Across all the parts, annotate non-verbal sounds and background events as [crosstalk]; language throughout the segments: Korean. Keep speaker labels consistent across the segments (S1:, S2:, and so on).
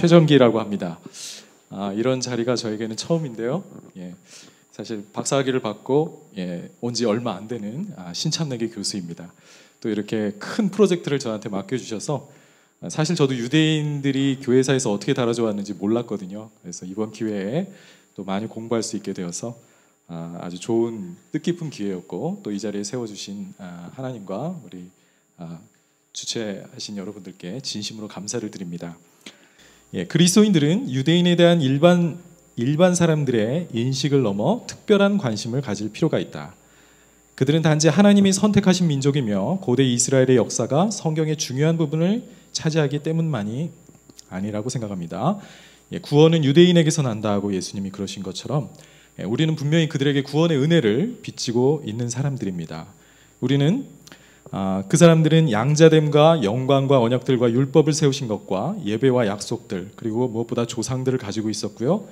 S1: 최정기라고 합니다. 아, 이런 자리가 저에게는 처음인데요. 예, 사실 박사학위를 받고 예, 온지 얼마 안 되는 아, 신참내기 교수입니다. 또 이렇게 큰 프로젝트를 저한테 맡겨주셔서 아, 사실 저도 유대인들이 교회사에서 어떻게 다뤄져 왔는지 몰랐거든요. 그래서 이번 기회에 또 많이 공부할 수 있게 되어서 아, 아주 좋은 뜻깊은 기회였고 또 이 자리에 세워주신 아, 하나님과 우리 주최하신 여러분들께 진심으로 감사를 드립니다. 예, 그리스도인들은 유대인에 대한 일반 일반 사람들의 인식을 넘어 특별한 관심을 가질 필요가 있다. 그들은 단지 하나님이 선택하신 민족이며 고대 이스라엘의 역사가 성경의 중요한 부분을 차지하기 때문만이 아니라고 생각합니다. 예, 구원은 유대인에게서 난다고 예수님이 그러신 것처럼 예, 우리는 분명히 그들에게 구원의 은혜를 비치고 있는 사람들입니다. 우리는 아, 그 사람들은 양자됨과 영광과 언약들과 율법을 세우신 것과 예배와 약속들 그리고 무엇보다 조상들을 가지고 있었고요.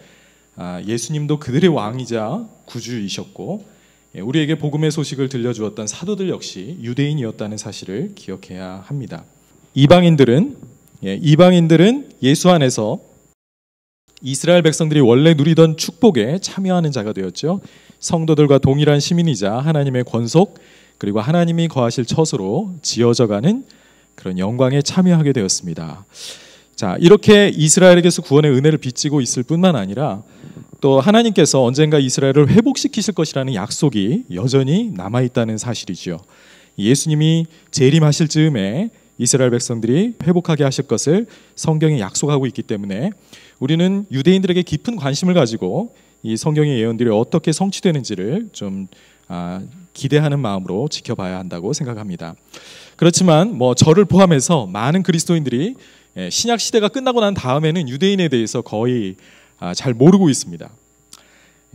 S1: 아, 예수님도 그들의 왕이자 구주이셨고 예, 우리에게 복음의 소식을 들려주었던 사도들 역시 유대인이었다는 사실을 기억해야 합니다. 이방인들은 예, 이방인들은 예수 안에서 이스라엘 백성들이 원래 누리던 축복에 참여하는 자가 되었죠. 성도들과 동일한 시민이자 하나님의 권속 그리고 하나님이 거하실 처소로 지어져가는 그런 영광에 참여하게 되었습니다. 자, 이렇게 이스라엘에게서 구원의 은혜를 빚지고 있을 뿐만 아니라 또 하나님께서 언젠가 이스라엘을 회복시키실 것이라는 약속이 여전히 남아 있다는 사실이지요. 예수님이 재림하실 즈음에 이스라엘 백성들이 회복하게 하실 것을 성경이 약속하고 있기 때문에 우리는 유대인들에게 깊은 관심을 가지고 이 성경의 예언들이 어떻게 성취되는지를 좀 아, 기대하는 마음으로 지켜봐야 한다고 생각합니다. 그렇지만 뭐 저를 포함해서 많은 그리스도인들이 예, 신약 시대가 끝나고 난 다음에는 유대인에 대해서 거의 아, 잘 모르고 있습니다.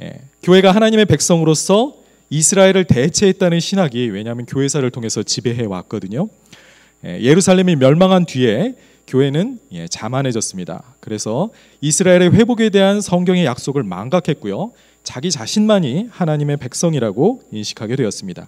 S1: 예, 교회가 하나님의 백성으로서 이스라엘을 대체했다는 신학이 왜냐하면 교회사를 통해서 지배해 왔거든요. 예, 예루살렘이 멸망한 뒤에 교회는 예, 자만해졌습니다. 그래서 이스라엘의 회복에 대한 성경의 약속을 망각했고요. 자기 자신만이 하나님의 백성이라고 인식하게 되었습니다.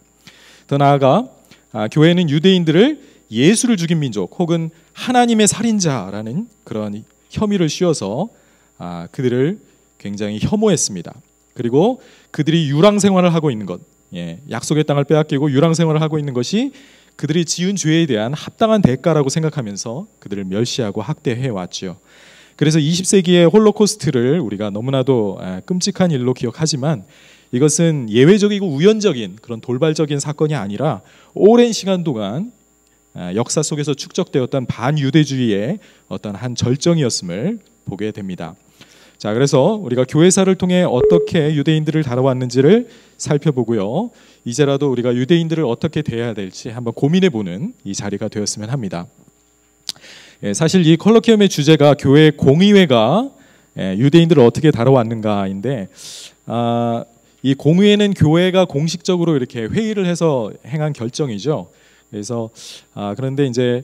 S1: 더 나아가 아, 교회는 유대인들을 예수를 죽인 민족 혹은 하나님의 살인자라는 그런 혐의를 씌워서 아, 그들을 굉장히 혐오했습니다. 그리고 그들이 유랑 생활을 하고 있는 것, 예, 약속의 땅을 빼앗기고 유랑 생활을 하고 있는 것이 그들이 지은 죄에 대한 합당한 대가라고 생각하면서 그들을 멸시하고 학대해 왔지요. 그래서 20세기의 홀로코스트를 우리가 너무나도 아, 끔찍한 일로 기억하지만 이것은 예외적이고 우연적인 그런 돌발적인 사건이 아니라 오랜 시간 동안 아, 역사 속에서 축적되었던 반유대주의의 어떤 한 절정이었음을 보게 됩니다. 자, 그래서 우리가 교회사를 통해 어떻게 유대인들을 다뤄왔는지를 살펴보고요. 이제라도 우리가 유대인들을 어떻게 대해야 될지 한번 고민해 보는 이 자리가 되었으면 합니다. 예, 사실 이 컬러키엄의 주제가 교회 공의회가 예, 유대인들을 어떻게 다뤄왔는가인데 아, 이 공의회는 교회가 공식적으로 이렇게 회의를 해서 행한 결정이죠. 그래서 아, 그런데 이제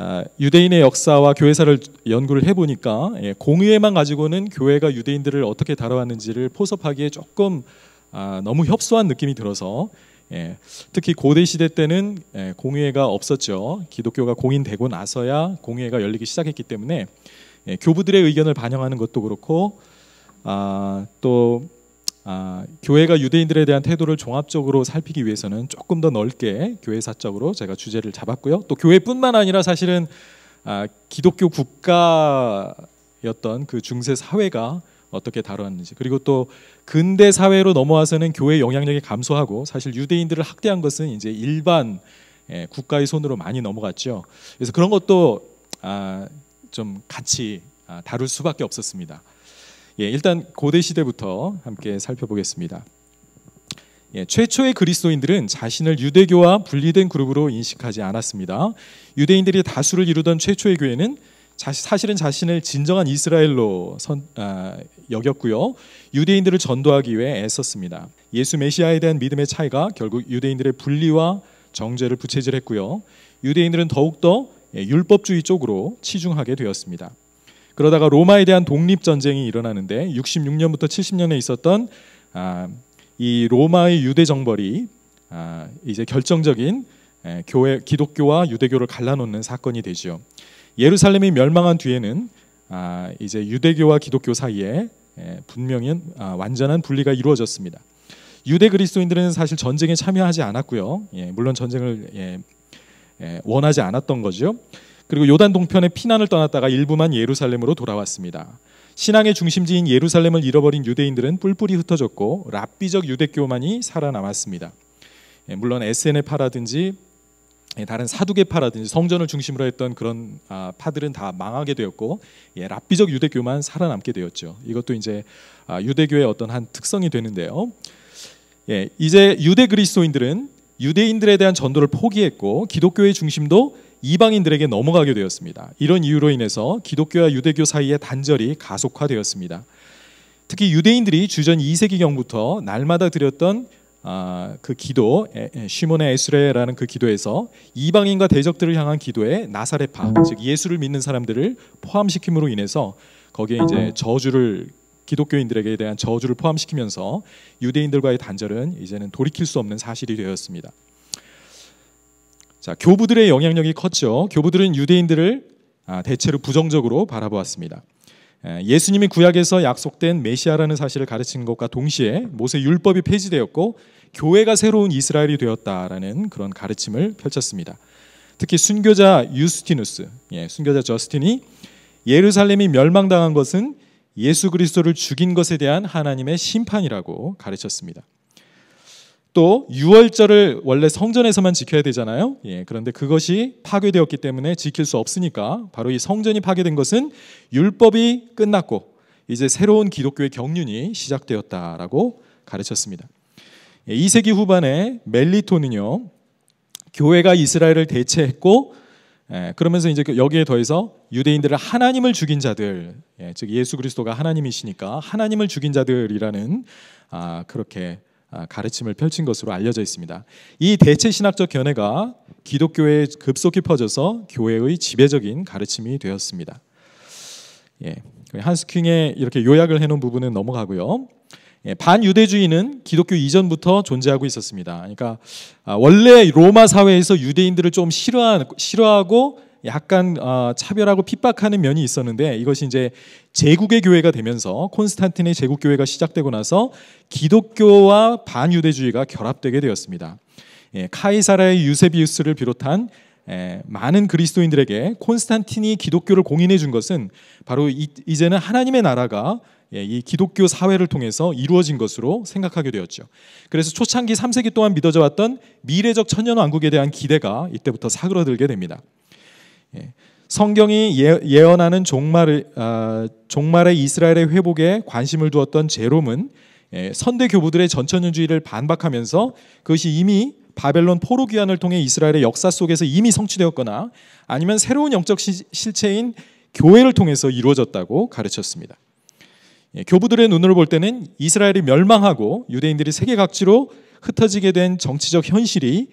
S1: 아, 유대인의 역사와 교회사를 연구를 해보니까 예, 공의회만 가지고는 교회가 유대인들을 어떻게 다뤄왔는지를 포섭하기에 조금 아, 너무 협소한 느낌이 들어서 예, 특히 고대 시대 때는 예, 공의회가 없었죠. 기독교가 공인되고 나서야 공의회가 열리기 시작했기 때문에 교부들의 의견을 반영하는 것도 그렇고 아, 또 아, 교회가 유대인들에 대한 태도를 종합적으로 살피기 위해서는 조금 더 넓게 교회 사적으로 제가 주제를 잡았고요. 또 교회뿐만 아니라 사실은 아, 기독교 국가였던 그 중세 사회가 어떻게 다뤘는지 그리고 또 근대 사회로 넘어와서는 교회 영향력이 감소하고 사실 유대인들을 학대한 것은 이제 일반 예, 국가의 손으로 많이 넘어갔죠. 그래서 그런 것도 아, 좀 같이 아, 다룰 수밖에 없었습니다. 예, 일단 고대 시대부터 함께 살펴보겠습니다. 예, 최초의 그리스도인들은 자신을 유대교와 분리된 그룹으로 인식하지 않았습니다. 유대인들이 다수를 이루던 최초의 교회는 사실은 자신을 진정한 이스라엘로 선, 아, 여겼고요. 유대인들을 전도하기 위해 애썼습니다. 예수 메시아에 대한 믿음의 차이가 결국 유대인들의 분리와 정죄를 부채질했고요. 유대인들은 더욱더 예, 율법주의 쪽으로 치중하게 되었습니다. 그러다가 로마에 대한 독립 전쟁이 일어나는데 66년부터 70년에 있었던 아, 이 로마의 유대 정벌이 아, 이제 결정적인 에, 교회 기독교와 유대교를 갈라놓는 사건이 되지요. 예루살렘이 멸망한 뒤에는 아, 이제 유대교와 기독교 사이에 에, 분명히 아, 완전한 분리가 이루어졌습니다. 유대 그리스도인들은 사실 전쟁에 참여하지 않았고요. 예, 물론 전쟁을 예, 예, 원하지 않았던 거죠. 그리고 요단 동편의 피난을 떠났다가 일부만 예루살렘으로 돌아왔습니다. 신앙의 중심지인 예루살렘을 잃어버린 유대인들은 뿔뿔이 흩어졌고 랍비적 유대교만이 살아남았습니다. 예, 물론 SN의 파라든지 예, 다른 사두개 파라든지 성전을 중심으로 했던 그런 아, 파들은 다 망하게 되었고 예, 랍비적 유대교만 살아남게 되었죠. 이것도 이제 아, 유대교의 어떤 한 특성이 되는데요. 이제 유대 그리스도인들은 유대인들에 대한 전도를 포기했고 기독교의 중심도 이방인들에게 넘어가게 되었습니다. 이런 이유로 인해서 기독교와 유대교 사이의 단절이 가속화되었습니다. 특히 유대인들이 주전 2세기경부터 날마다 드렸던 아, 그 기도 시몬의 에스레라는 그 기도에서 이방인과 대적들을 향한 기도에 나사렛파 즉 예수를 믿는 사람들을 포함시킴으로 인해서 거기에 이제 저주를 기독교인들에게 대한 저주를 포함시키면서 유대인들과의 단절은 이제는 돌이킬 수 없는 사실이 되었습니다. 자, 교부들의 영향력이 컸죠. 교부들은 유대인들을 아, 대체로 부정적으로 바라보았습니다. 예, 예수님이 구약에서 약속된 메시아라는 사실을 가르친 것과 동시에 모세 율법이 폐지되었고 교회가 새로운 이스라엘이 되었다라는 그런 가르침을 펼쳤습니다. 특히 순교자 유스티누스, 예, 순교자 저스틴이 예루살렘이 멸망당한 것은 예수 그리스도를 죽인 것에 대한 하나님의 심판이라고 가르쳤습니다. 또유월절을 원래 성전에서만 지켜야 되잖아요. 예, 그런데 그것이 파괴되었기 때문에 지킬 수 없으니까 바로 이 성전이 파괴된 것은 율법이 끝났고 이제 새로운 기독교의 경륜이 시작되었다라고 가르쳤습니다. 예, 2세기 후반에 멜리토는요. 교회가 이스라엘을 대체했고 예, 그러면서 이제 그 여기에 더해서 유대인들을 하나님을 죽인 자들, 예, 즉 예수 그리스도가 하나님이시니까 하나님을 죽인 자들이라는 아, 그렇게 아, 가르침을 펼친 것으로 알려져 있습니다. 이 대체 신학적 견해가 기독교에 급속히 퍼져서 교회의 지배적인 가르침이 되었습니다. 예, 한스킹의 이렇게 요약을 해놓은 부분은 넘어가고요. 예, 반유대주의는 기독교 이전부터 존재하고 있었습니다. 그러니까 아, 원래 로마 사회에서 유대인들을 좀 싫어하고 약간 어, 차별하고 핍박하는 면이 있었는데 이것이 이제 제국의 교회가 되면서 콘스탄틴의 제국 교회가 시작되고 나서 기독교와 반유대주의가 결합되게 되었습니다. 예, 카이사라의 유세비우스를 비롯한 예, 많은 그리스도인들에게 콘스탄틴이 기독교를 공인해 준 것은 바로 이, 제는 하나님의 나라가 예, 이 기독교 사회를 통해서 이루어진 것으로 생각하게 되었죠. 그래서 초창기 3세기 동안 믿어져 왔던 미래적 천년 왕국에 대한 기대가 이때부터 사그러들게 됩니다. 예. 성경이 예, 예언하는 종말의, 아, 종말의 이스라엘의 회복에 관심을 두었던 제롬은 예, 선대 교부들의 전천후주의를 반박하면서 그것이 이미 바벨론 포로 귀환을 통해 이스라엘의 역사 속에서 이미 성취되었거나 아니면 새로운 영적 실체인 교회를 통해서 이루어졌다고 가르쳤습니다. 교부들의 눈으로 볼 때는 이스라엘이 멸망하고 유대인들이 세계 각지로 흩어지게 된 정치적 현실이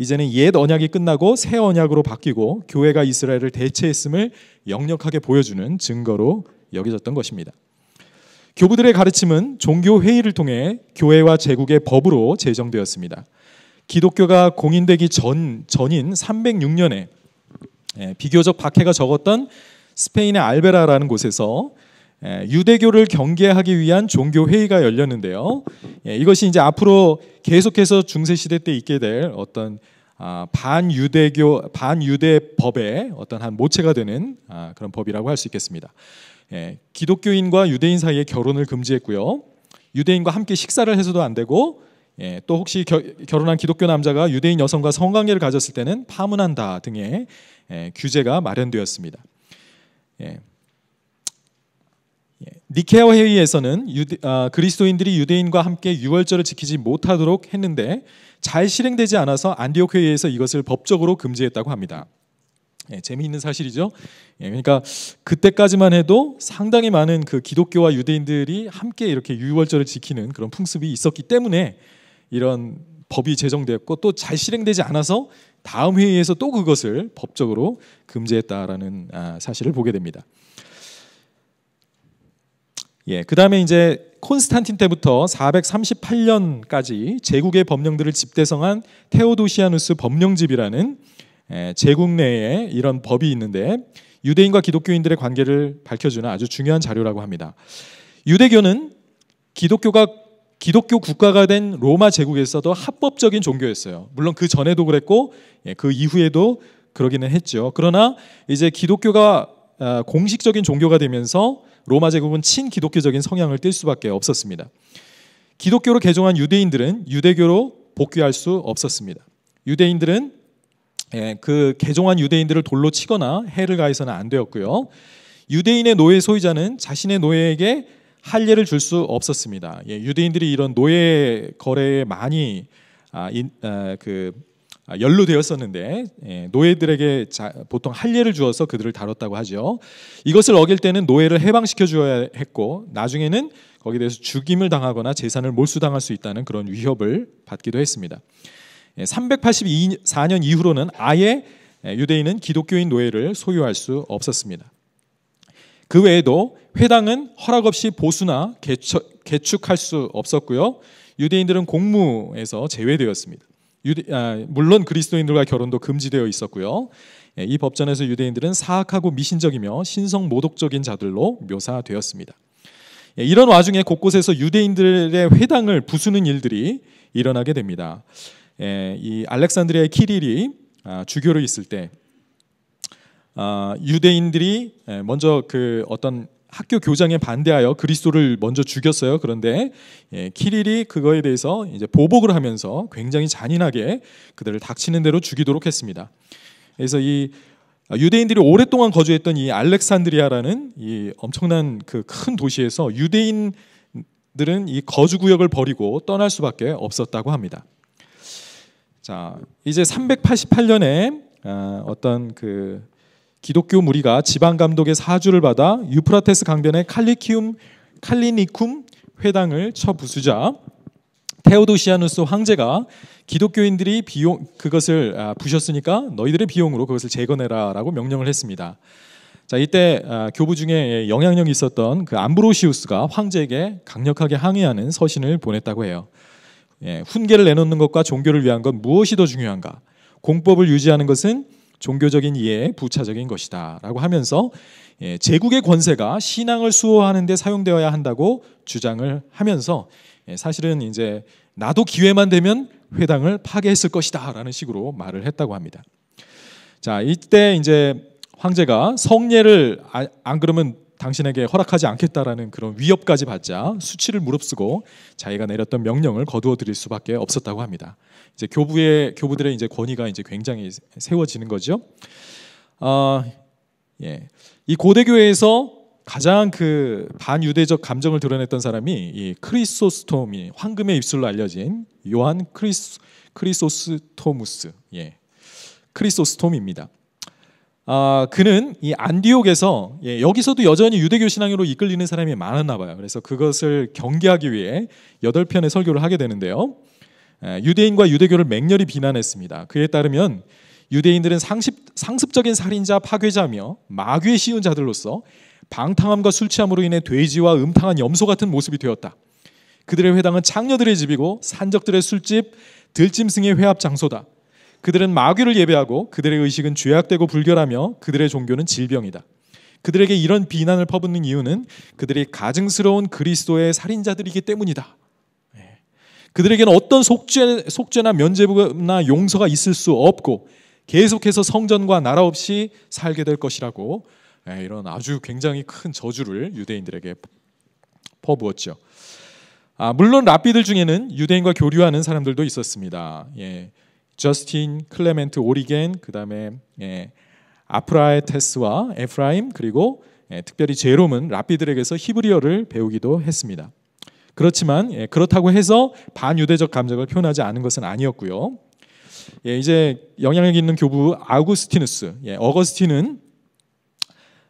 S1: 이제는 옛 언약이 끝나고 새 언약으로 바뀌고 교회가 이스라엘을 대체했음을 역력하게 보여주는 증거로 여겨졌던 것입니다. 교부들의 가르침은 종교 회의를 통해 교회와 제국의 법으로 제정되었습니다. 기독교가 공인되기 전 전인 306년에 예, 비교적 박해가 적었던 스페인의 알베라라는 곳에서 예, 유대교를 경계하기 위한 종교 회의가 열렸는데요. 예, 이것이 이제 앞으로 계속해서 중세 시대 때 있게 될 어떤 아, 반유대교 반유대법의 어떤 한 모체가 되는 아, 그런 법이라고 할 수 있겠습니다. 예, 기독교인과 유대인 사이에 결혼을 금지했고요. 유대인과 함께 식사를 해서도 안 되고 또 혹시 결혼한 기독교 남자가 유대인 여성과 성관계를 가졌을 때는 파문한다 등의 규제가 마련되었습니다. 예, 니케어 회의에서는 유대, 아, 그리스도인들이 유대인과 함께 유월절을 지키지 못하도록 했는데 잘 실행되지 않아서 안디옥 회의에서 이것을 법적으로 금지했다고 합니다. 예, 재미있는 사실이죠. 예, 그러니까 그때까지만 해도 상당히 많은 그 기독교와 유대인들이 함께 이렇게 유월절을 지키는 그런 풍습이 있었기 때문에 이런 법이 제정되었고또 잘 실행되지 않아서 다음 회의에서 또 그것을 법적으로 금지했다라는 아, 사실을 보게 됩니다. 예, 그 다음에 이제 콘스탄틴 때부터 438년까지 제국의 법령들을 집대성한 테오도시아누스 법령집이라는 예, 제국 내에 이런 법이 있는데 유대인과 기독교인들의 관계를 밝혀주는 아주 중요한 자료라고 합니다. 유대교는 기독교가 기독교 국가가 된 로마 제국에서도 합법적인 종교였어요. 물론 그 전에도 그랬고 예, 그 이후에도 그러기는 했죠. 그러나 이제 기독교가 어, 공식적인 종교가 되면서 로마 제국은 친기독교적인 성향을 띨 수밖에 없었습니다. 기독교로 개종한 유대인들은 유대교로 복귀할 수 없었습니다. 유대인들은 예, 그 개종한 유대인들을 돌로 치거나 해를 가해서는 안 되었고요. 유대인의 노예 소유자는 자신의 노예에게 할례를 줄 수 없었습니다. 예, 유대인들이 이런 노예 거래에 많이 아, 인, 아, 그 연로되었었는데 아, 예, 노예들에게 보통 할례를 주어서 그들을 다뤘다고 하죠. 이것을 어길 때는 노예를 해방시켜 주어야 했고 나중에는 거기에 대해서 죽임을 당하거나 재산을 몰수당할 수 있다는 그런 위협을 받기도 했습니다. 384년 예, 이후로는 아예 예, 유대인은 기독교인 노예를 소유할 수 없었습니다. 그 외에도 회당은 허락 없이 보수나 개척, 개축할 수 없었고요. 유대인들은 공무에서 제외되었습니다. 유대, 아, 물론 그리스도인들과 결혼도 금지되어 있었고요. 예, 이 법전에서 유대인들은 사악하고 미신적이며 신성 모독적인 자들로 묘사되었습니다. 예, 이런 와중에 곳곳에서 유대인들의 회당을 부수는 일들이 일어나게 됩니다. 예, 이 알렉산드리아의 키릴이 아, 주교로 있을 때 아, 유대인들이 예, 먼저 그 어떤 학교 교장에 반대하여 그리스도를 먼저 죽였어요. 그런데 예, 키릴이 그거에 대해서 이제 보복을 하면서 굉장히 잔인하게 그들을 닥치는 대로 죽이도록 했습니다. 그래서 이 아, 유대인들이 오랫동안 거주했던 이 알렉산드리아라는 이 엄청난 그 큰 도시에서 유대인들은 이 거주 구역을 버리고 떠날 수밖에 없었다고 합니다. 자, 이제 388년에 아, 어떤 그 기독교 무리가 지방 감독의 사주를 받아 유프라테스 강변의 칼리키움 칼리니쿰 회당을 쳐부수자 테오도시아누스 황제가 기독교인들이 비용 그것을 아, 부셨으니까 너희들의 비용으로 그것을 재건해라라고 명령을 했습니다. 자 이때 아, 교부 중에 영향력이 있었던 그 암브로시우스가 황제에게 강력하게 항의하는 서신을 보냈다고 해요. 예, 훈계를 내놓는 것과 종교를 위한 건 무엇이 더 중요한가? 공법을 유지하는 것은 종교적인 이해 부차적인 것이다라고 하면서 예, 제국의 권세가 신앙을 수호하는 데 사용되어야 한다고 주장을 하면서 예, 사실은 이제 나도 기회만 되면 회당을 파괴했을 것이다라는 식으로 말을 했다고 합니다. 자, 이때 이제 황제가 성례를 아, 안 그러면 당신에게 허락하지 않겠다라는 그런 위협까지 받자 수치를 무릅쓰고 자기가 내렸던 명령을 거두어 드릴 수밖에 없었다고 합니다. 이제 교부의 교부들의 이제 권위가 이제 굉장히 세워지는 거죠. 아, 예. 이 고대 교회에서 가장 그 반유대적 감정을 드러냈던 사람이 이 크리소스톰이 황금의 입술로 알려진 요한 크리스 크리소스토무스 예. 크리소스톰입니다. 아, 그는 이 안디옥에서 예, 여기서도 여전히 유대교 신앙으로 이끌리는 사람이 많았나 봐요. 그래서 그것을 경계하기 위해 여덟 편의 설교를 하게 되는데요. 유대인과 유대교를 맹렬히 비난했습니다. 그에 따르면 유대인들은 상습, 상습적인 살인자, 파괴자며 마귀에 씌운 자들로서 방탕함과 술 취함으로 인해 돼지와 음탕한 염소 같은 모습이 되었다. 그들의 회당은 창녀들의 집이고 산적들의 술집, 들짐승의 회합 장소다. 그들은 마귀를 예배하고 그들의 의식은 죄악되고 불결하며 그들의 종교는 질병이다. 그들에게 이런 비난을 퍼붓는 이유는 그들이 가증스러운 그리스도의 살인자들이기 때문이다. 그들에게는 어떤 속죄, 속죄나 면죄부나 용서가 있을 수 없고 계속해서 성전과 나라 없이 살게 될 것이라고 예, 이런 아주 굉장히 큰 저주를 유대인들에게 퍼부었죠. 아, 물론 랍비들 중에는 유대인과 교류하는 사람들도 있었습니다. 예, 저스틴, 클레멘트, 오리겐, 그 다음에 예, 아프라테스와 에프라임 그리고 예, 특별히 제롬은 랍비들에게서 히브리어를 배우기도 했습니다. 그렇지만 예, 그렇다고 해서 반유대적 감정을 표현하지 않은 것은 아니었고요. 예, 이제 영향력 있는 교부 아우구스티누스, 예, 어거스틴은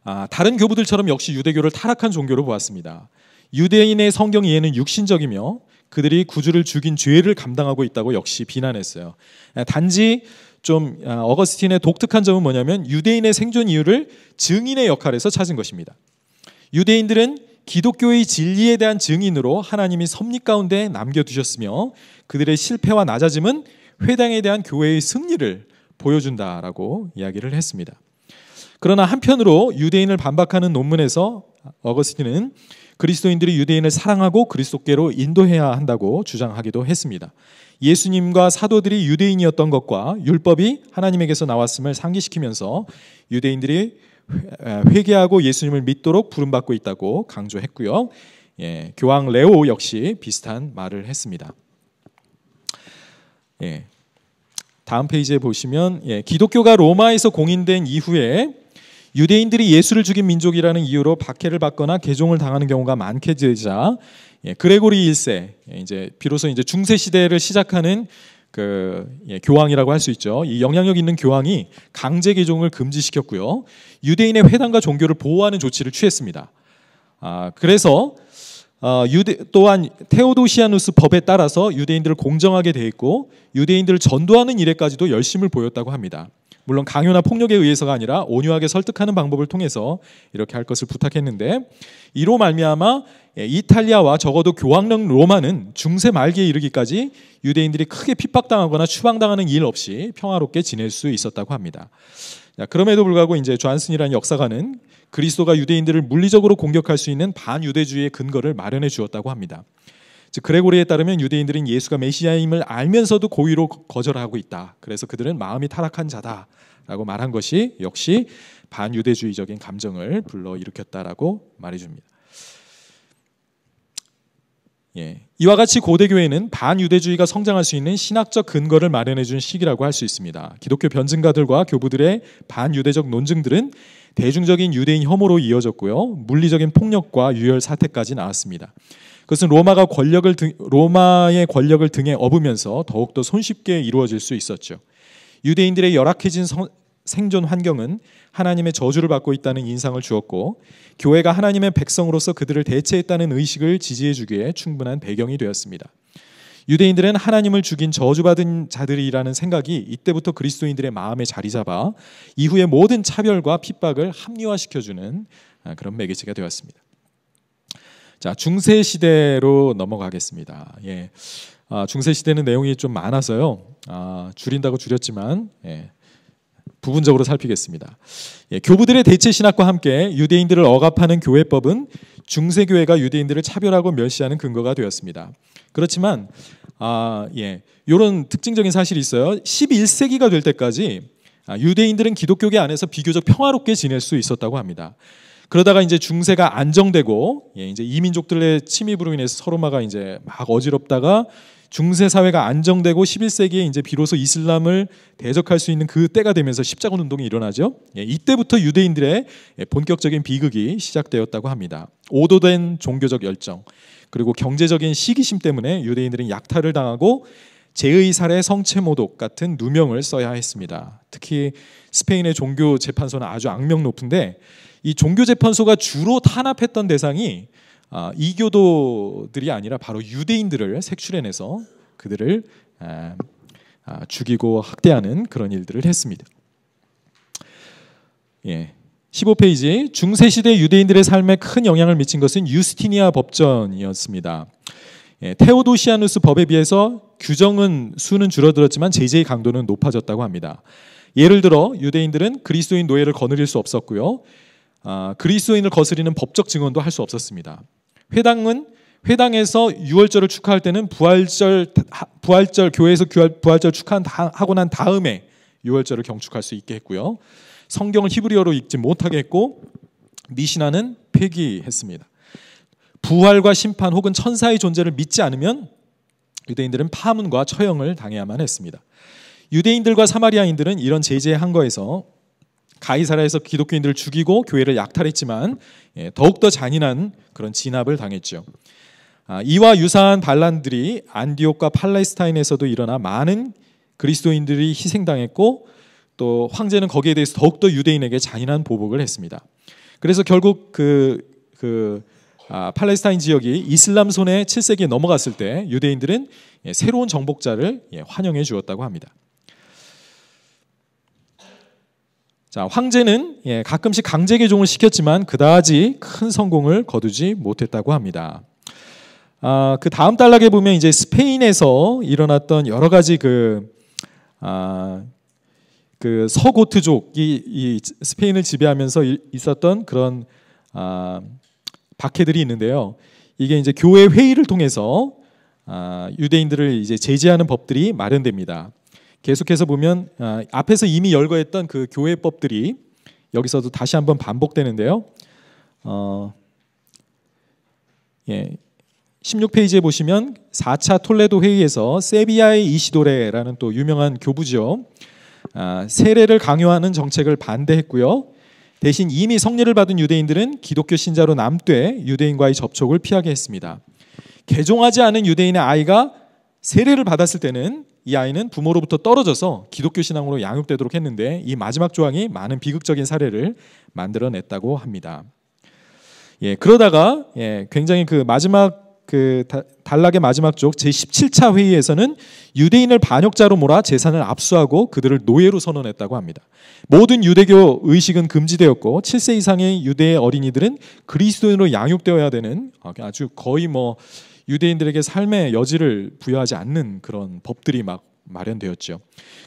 S1: 아, 다른 교부들처럼 역시 유대교를 타락한 종교로 보았습니다. 유대인의 성경 이해는 육신적이며 그들이 구주를 죽인 죄를 감당하고 있다고 역시 비난했어요. 예, 단지 좀 아, 어거스틴의 독특한 점은 뭐냐면 유대인의 생존 이유를 증인의 역할에서 찾은 것입니다. 유대인들은 기독교의 진리에 대한 증인으로 하나님이 섭리 가운데 남겨두셨으며 그들의 실패와 낮아짐은 회당에 대한 교회의 승리를 보여준다라고 이야기를 했습니다. 그러나 한편으로 유대인을 반박하는 논문에서 어거스틴은 그리스도인들이 유대인을 사랑하고 그리스도께로 인도해야 한다고 주장하기도 했습니다. 예수님과 사도들이 유대인이었던 것과 율법이 하나님에게서 나왔음을 상기시키면서 유대인들이 회개하고 예수님을 믿도록 부름받고 있다고 강조했고요. 예, 교황 레오 역시 비슷한 말을 했습니다. 예, 다음 페이지에 보시면 예, 기독교가 로마에서 공인된 이후에 유대인들이 예수를 죽인 민족이라는 이유로 박해를 받거나 개종을 당하는 경우가 많게 되자 예, 그레고리 1세 예, 이제 비로소 이제 중세 시대를 시작하는 그 예, 교황이라고 할 수 있죠. 이 영향력 있는 교황이 강제 개종을 금지시켰고요. 유대인의 회당과 종교를 보호하는 조치를 취했습니다. 아, 그래서 어, 유대, 또한 테오도시아누스 법에 따라서 유대인들을 공정하게 대했고 유대인들을 전도하는 일에까지도 열심을 보였다고 합니다. 물론 강요나 폭력에 의해서가 아니라 온유하게 설득하는 방법을 통해서 이렇게 할 것을 부탁했는데 이로 말미암아 예, 이탈리아와 적어도 교황령 로마는 중세 말기에 이르기까지 유대인들이 크게 핍박당하거나 추방당하는 일 없이 평화롭게 지낼 수 있었다고 합니다. 그럼에도 불구하고 이제 존슨이라는 역사가는 그리스도가 유대인들을 물리적으로 공격할 수 있는 반유대주의의 근거를 마련해 주었다고 합니다. 즉 그레고리에 따르면 유대인들은 예수가 메시아임을 알면서도 고의로 거절하고 있다. 그래서 그들은 마음이 타락한 자다라고 말한 것이 역시 반유대주의적인 감정을 불러일으켰다라고 말해줍니다. 예. 이와 같이 고대교회는 반유대주의가 성장할 수 있는 신학적 근거를 마련해준 시기라고 할 수 있습니다. 기독교 변증가들과 교부들의 반유대적 논증들은 대중적인 유대인 혐오로 이어졌고요. 물리적인 폭력과 유혈 사태까지 나왔습니다. 그것은 로마가 권력을 등, 로마의 권력을 등에 업으면서 더욱더 손쉽게 이루어질 수 있었죠. 유대인들의 열악해진 성, 생존 환경은 하나님의 저주를 받고 있다는 인상을 주었고 교회가 하나님의 백성으로서 그들을 대체했다는 의식을 지지해 주기에 충분한 배경이 되었습니다. 유대인들은 하나님을 죽인 저주받은 자들이라는 생각이 이때부터 그리스도인들의 마음에 자리 잡아 이후의 모든 차별과 핍박을 합리화시켜 주는 아, 그런 매개체가 되었습니다. 자, 중세 시대로 넘어가겠습니다. 예. 아, 중세 시대는 내용이 좀 많아서요. 아, 줄인다고 줄였지만 예. 부분적으로 살피겠습니다. 예, 교부들의 대체 신학과 함께 유대인들을 억압하는 교회법은 중세 교회가 유대인들을 차별하고 멸시하는 근거가 되었습니다. 그렇지만 아, 예, 이런 특징적인 사실이 있어요. 11세기가 될 때까지 아, 유대인들은 기독교계 안에서 비교적 평화롭게 지낼 수 있었다고 합니다. 그러다가 이제 중세가 안정되고 예, 이제 이민족들의 침입으로 인해서 서로마가 이제 막 어지럽다가 중세 사회가 안정되고 11세기에 이제 비로소 이슬람을 대적할 수 있는 그 때가 되면서 십자군 운동이 일어나죠. 예, 이때부터 유대인들의 예, 본격적인 비극이 시작되었다고 합니다. 오도된 종교적 열정 그리고 경제적인 시기심 때문에 유대인들은 약탈을 당하고 제의살해 성체모독 같은 누명을 써야 했습니다. 특히 스페인의 종교 재판소는 아주 악명 높은데 이 종교 재판소가 주로 탄압했던 대상이 아, 이교도들이 아니라 바로 유대인들을 색출해내서 그들을 아, 아, 죽이고 학대하는 그런 일들을 했습니다. 예. 15페이지 중세시대 유대인들의 삶에 큰 영향을 미친 것은 유스티니아 법전이었습니다. 예, 테오도시아누스 법에 비해서 규정은 수는 줄어들었지만 제재의 강도는 높아졌다고 합니다. 예를 들어 유대인들은 그리스도인 노예를 거느릴 수 없었고요. 아, 그리스도인을 거스리는 법적 증언도 할 수 없었습니다. 회당은 회당에서 유월절을 축하할 때는 부활절 부활절 교회에서 부활절 축하 하고 난 다음에 유월절을 경축할 수 있게 했고요. 성경을 히브리어로 읽지 못하게 했고 미신나는 폐기했습니다. 부활과 심판 혹은 천사의 존재를 믿지 않으면 유대인들은 파문과 처형을 당해야만 했습니다. 유대인들과 사마리아인들은 이런 제재의 한거에서 가이사라에서 기독교인들을 죽이고 교회를 약탈했지만 예, 더욱더 잔인한 그런 진압을 당했죠. 아, 이와 유사한 반란들이 안디옥과 팔레스타인에서도 일어나 많은 그리스도인들이 희생당했고 또 황제는 거기에 대해서 더욱더 유대인에게 잔인한 보복을 했습니다. 그래서 결국 그, 그 아, 팔레스타인 지역이 이슬람 손에 7세기에 넘어갔을 때 유대인들은 예, 새로운 정복자를 예, 환영해 주었다고 합니다. 자, 황제는 예, 가끔씩 강제 개종을 시켰지만 그다지 큰 성공을 거두지 못했다고 합니다. 아, 그 다음 단락에 보면 이제 스페인에서 일어났던 여러 가지 그, 아, 그 서고트족이 이 스페인을 지배하면서 있었던 그런 아, 박해들이 있는데요. 이게 이제 교회 회의를 통해서 아, 유대인들을 이제 제재하는 법들이 마련됩니다. 계속해서 보면 아, 앞에서 이미 열거했던 그 교회법들이 여기서도 다시 한번 반복되는데요. 어, 예, 16페이지에 보시면 4차 톨레도 회의에서 세비야의 이시도레라는 또 유명한 교부죠. 아, 세례를 강요하는 정책을 반대했고요. 대신 이미 성례를 받은 유대인들은 기독교 신자로 남되 유대인과의 접촉을 피하게 했습니다. 개종하지 않은 유대인의 아이가 세례를 받았을 때는 이 아이는 부모로부터 떨어져서 기독교 신앙으로 양육되도록 했는데 이 마지막 조항이 많은 비극적인 사례를 만들어냈다고 합니다. 예, 그러다가 예, 굉장히 그 마지막 그 단락의 마지막 쪽 제17차 회의에서는 유대인을 반역자로 몰아 재산을 압수하고 그들을 노예로 선언했다고 합니다. 모든 유대교 의식은 금지되었고 7세 이상의 유대의 어린이들은 그리스도인으로 양육되어야 되는 아주 거의 뭐 유대인들에게 삶의 여지를 부여하지 않는 그런 법들이 막 마련되었죠.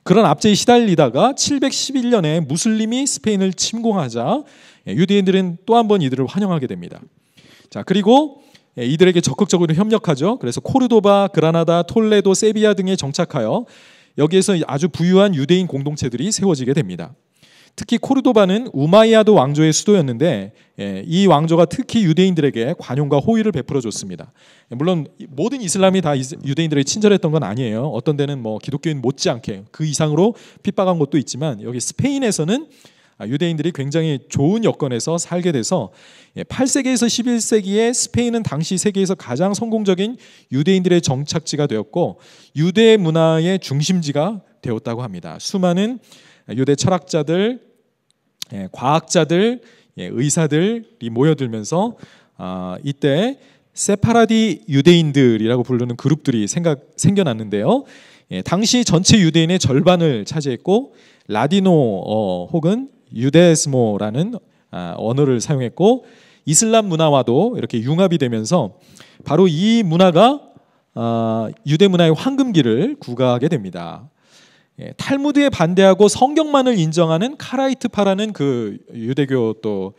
S1: 그런 압제에 시달리다가 711년에 무슬림이 스페인을 침공하자 유대인들은 또 한 번 이들을 환영하게 됩니다. 자, 그리고 이들에게 적극적으로 협력하죠. 그래서 코르도바, 그라나다, 톨레도, 세비야 등에 정착하여 여기에서 아주 부유한 유대인 공동체들이 세워지게 됩니다. 특히 코르도바는 우마이야드 왕조의 수도였는데 예, 이 왕조가 특히 유대인들에게 관용과 호의를 베풀어 줬습니다. 예, 물론 모든 이슬람이 다 유대인들에게 친절했던 건 아니에요. 어떤 데는 뭐 기독교인 못지않게 그 이상으로 핍박한 것도 있지만 여기 스페인에서는 아, 유대인들이 굉장히 좋은 여건에서 살게 돼서 8세기에서 예, 11세기에 스페인은 당시 세계에서 가장 성공적인 유대인들의 정착지가 되었고 유대 문화의 중심지가 되었다고 합니다. 수많은 유대 철학자들, 예, 과학자들, 예, 의사들이 모여들면서 아, 이때 세파라디 유대인들이라고 부르는 그룹들이 생각, 생겨났는데요. 예, 당시 전체 유대인의 절반을 차지했고 라디노 어, 혹은 유대스모라는 아, 언어를 사용했고 이슬람 문화와도 이렇게 융합이 되면서 바로 이 문화가 아, 유대 문화의 황금기를 구가하게 됩니다. 예, 탈무드에 반대하고 성경만을 인정하는 카라이트파라는 그 유대교 또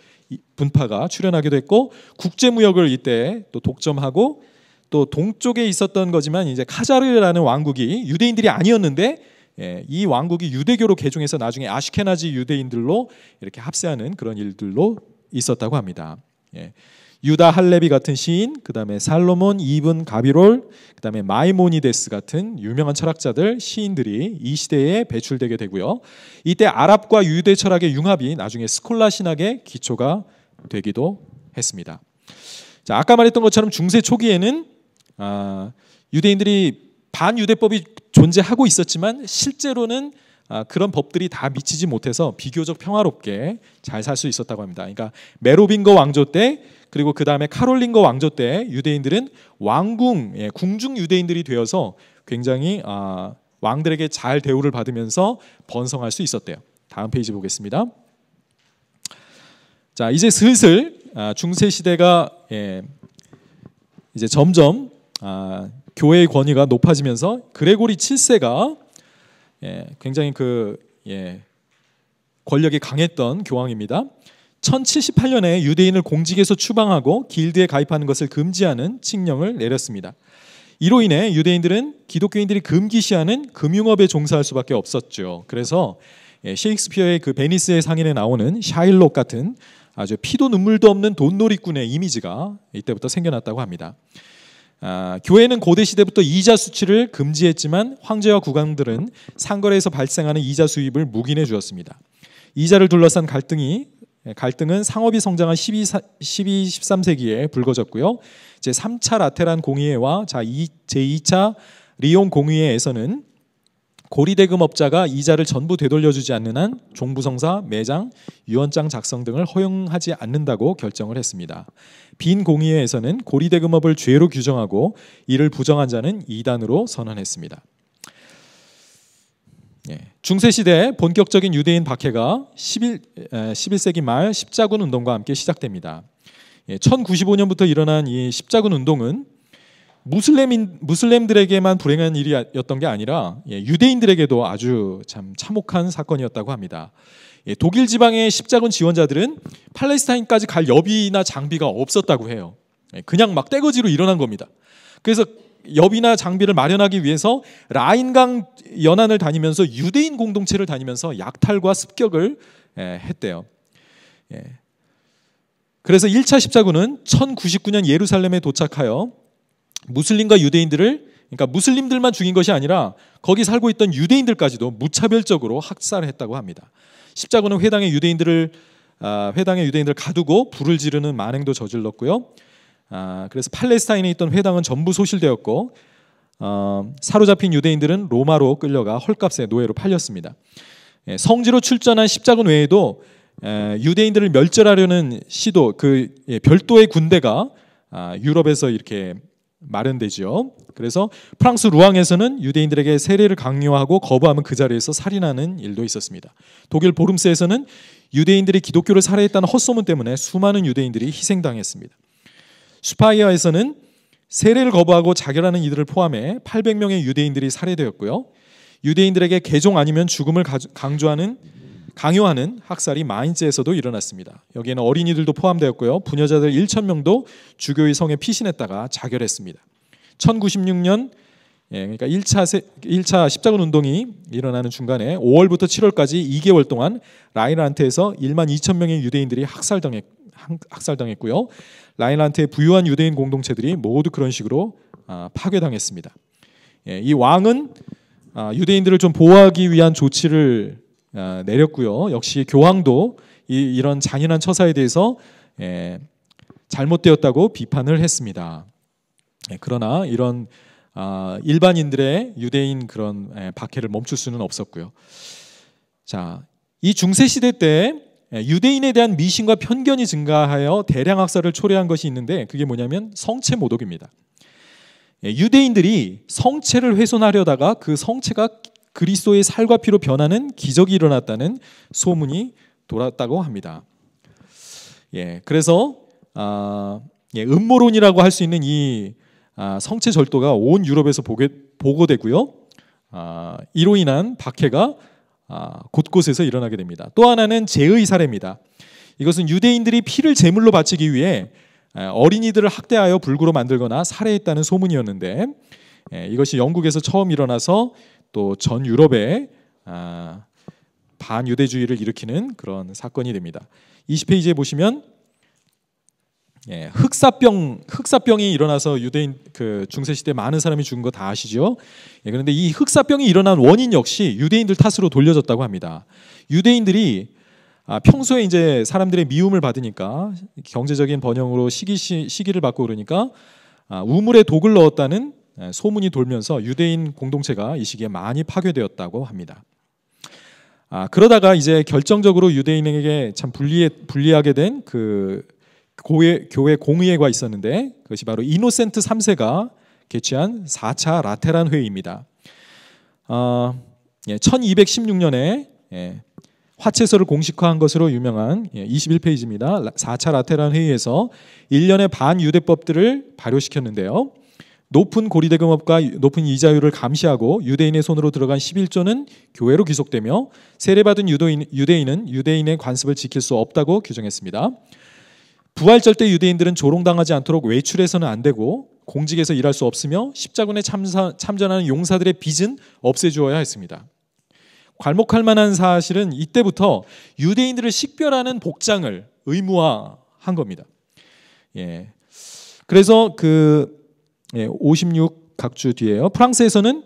S1: 분파가 출현하기도 했고 국제무역을 이때 또 독점하고 또 동쪽에 있었던 거지만 이제 카자르라는 왕국이 유대인들이 아니었는데 예, 이 왕국이 유대교로 개종해서 나중에 아시케나지 유대인들로 이렇게 합세하는 그런 일들로 있었다고 합니다. 예. 유다 할레비 같은 시인, 그 다음에 살로몬, 이븐 가비롤, 그 다음에 마이모니데스 같은 유명한 철학자들, 시인들이 이 시대에 배출되게 되고요. 이때 아랍과 유대 철학의 융합이 나중에 스콜라 신학의 기초가 되기도 했습니다. 자, 아까 말했던 것처럼 중세 초기에는 아, 유대인들이 반유대법이 존재하고 있었지만 실제로는 아, 그런 법들이 다 미치지 못해서 비교적 평화롭게 잘 살 수 있었다고 합니다. 그러니까 메로빙거 왕조 때 그리고 그 다음에 카롤링거 왕조 때 유대인들은 왕궁, 예, 궁중 유대인들이 되어서 굉장히 아, 왕들에게 잘 대우를 받으면서 번성할 수 있었대요. 다음 페이지 보겠습니다. 자, 이제 슬슬 아, 중세 시대가 예, 이제 점점 아, 교회의 권위가 높아지면서 그레고리 7세가 예, 굉장히 그 예, 권력이 강했던 교황입니다. 1078년에 유대인을 공직에서 추방하고 길드에 가입하는 것을 금지하는 칙령을 내렸습니다. 이로 인해 유대인들은 기독교인들이 금기시하는 금융업에 종사할 수밖에 없었죠. 그래서 예, 셰익스피어의 그 베니스의 상인에 나오는 샤일록 같은 아주 피도 눈물도 없는 돈놀이꾼의 이미지가 이때부터 생겨났다고 합니다. 아, 교회는 고대 시대부터 이자 수치를 금지했지만 황제와 국왕들은 상거래에서 발생하는 이자 수입을 묵인해 주었습니다. 이자를 둘러싼 갈등이 예, 갈등은 상업이 성장한 12, 12 13세기에 불거졌고요. 제 3차 라테란 공의회와 제 2차 리옹 공의회에서는 고리대금업자가 이자를 전부 되돌려주지 않는 한 종부성사, 매장, 유언장 작성 등을 허용하지 않는다고 결정을 했습니다. 빈 공의회에서는 고리대금업을 죄로 규정하고 이를 부정한 자는 이단으로 선언했습니다. 예. 중세 시대 본격적인 유대인 박해가 11, 11세기 말 십자군 운동과 함께 시작됩니다. 1095년부터 예, 일어난 이 십자군 운동은 무슬림인 무슬림들에게만 불행한 일이었던 게 아니라 예, 유대인들에게도 아주 참 참혹한 사건이었다고 합니다. 예, 독일 지방의 십자군 지원자들은 팔레스타인까지 갈 여비나 장비가 없었다고 해요. 그냥 막 떼거지로 일어난 겁니다. 그래서 여비나 장비를 마련하기 위해서 라인강 연안을 다니면서 유대인 공동체를 다니면서 약탈과 습격을 예, 했대요. 예. 그래서 1차 십자군은 1099년 예루살렘에 도착하여 무슬림과 유대인들을 그러니까 무슬림들만 죽인 것이 아니라 거기 살고 있던 유대인들까지도 무차별적으로 학살했다고 합니다. 십자군은 회당의 유대인들을 아, 회당의 유대인들을 가두고 불을 지르는 만행도 저질렀고요. 아, 그래서 팔레스타인에 있던 회당은 전부 소실되었고 어, 사로잡힌 유대인들은 로마로 끌려가 헐값에 노예로 팔렸습니다. 예, 성지로 출전한 십자군 외에도 예, 유대인들을 멸절하려는 시도 그 예, 별도의 군대가 아, 유럽에서 이렇게 마련되죠 그래서 프랑스 루앙에서는 유대인들에게 세례를 강요하고 거부하면 그 자리에서 살인하는 일도 있었습니다. 독일 보름스에서는 유대인들이 기독교를 살해했다는 헛소문 때문에 수많은 유대인들이 희생당했습니다. 스파이아에서는 세례를 거부하고 자결하는 이들을 포함해 800명의 유대인들이 살해되었고요. 유대인들에게 개종 아니면 죽음을 강조하는 강요하는 학살이 마인츠에서도 일어났습니다. 여기에는 어린이들도 포함되었고요. 부녀자들 1천 명도 주교의 성에 피신했다가 자결했습니다. 1096년 예, 그러니까 1차, 세, 1차 십자군 운동이 일어나는 중간에 5월부터 7월까지 2개월 동안 라인란트에서 1만 2천 명의 유대인들이 학살당했, 학살당했고요. 라인란트의 부유한 유대인 공동체들이 모두 그런 식으로 아, 파괴당했습니다. 예, 이 왕은 아, 유대인들을 좀 보호하기 위한 조치를 아, 내렸고요. 역시 교황도 이, 런 잔인한 처사에 대해서 예, 잘못되었다고 비판을 했습니다. 예, 그러나 이런 일반인들의 유대인 그런 박해를 멈출 수는 없었고요. 자, 이 중세 시대 때 예, 유대인에 대한 미신과 편견이 증가하여 대량 학살을 초래한 것이 있는데 그게 뭐냐면 성체 모독입니다. 예, 유대인들이 성체를 훼손하려다가 그 성체가 그리스도의 살과 피로 변하는 기적이 일어났다는 소문이 돌았다고 합니다. 예, 그래서 아, 예, 음모론이라고 할 수 있는 이 아, 성체 절도가 온 유럽에서 보게, 보고되고요. 아, 이로 인한 박해가 아, 곳곳에서 일어나게 됩니다. 또 하나는 제의 사례입니다. 이것은 유대인들이 피를 제물로 바치기 위해 어린이들을 학대하여 불구로 만들거나 살해했다는 소문이었는데 이것이 영국에서 처음 일어나서 또 전 유럽에 아, 반유대주의를 일으키는 그런 사건이 됩니다. 20페이지에 보시면 예, 흑사병 흑사병이 일어나서 유대인 그 중세 시대 많은 사람이 죽은 거 다 아시죠? 예, 그런데 이 흑사병이 일어난 원인 역시 유대인들 탓으로 돌려졌다고 합니다. 유대인들이 아, 평소에 이제 사람들의 미움을 받으니까 경제적인 번영으로 시기 시기를 받고 그러니까 아, 우물에 독을 넣었다는 아, 소문이 돌면서 유대인 공동체가 이 시기에 많이 파괴되었다고 합니다. 아, 그러다가 이제 결정적으로 유대인에게 참 불리해, 불리하게 된그 고의, 교회 공의회가 있었는데 그것이 바로 이노센트 3세가 개최한 4차 라테란 회의입니다. 어, 예, 1216년에 예, 화채서를 공식화한 것으로 유명한 21페이지입니다. 예, 4차 라테란 회의에서 1년의 반유대법들을 발효시켰는데요. 높은 고리대금업과 높은 이자율을 감시하고 유대인의 손으로 들어간 11조는 교회로 귀속되며 세례받은 유대인, 유대인은 유대인의 관습을 지킬 수 없다고 규정했습니다. 부활절 때 유대인들은 조롱당하지 않도록 외출해서는 안 되고 공직에서 일할 수 없으며 십자군에 참사, 참전하는 용사들의 빚은 없애주어야 했습니다. 괄목할 만한 사실은 이때부터 유대인들을 식별하는 복장을 의무화한 겁니다. 예. 그래서 그 예, 56 각주 뒤에요. 프랑스에서는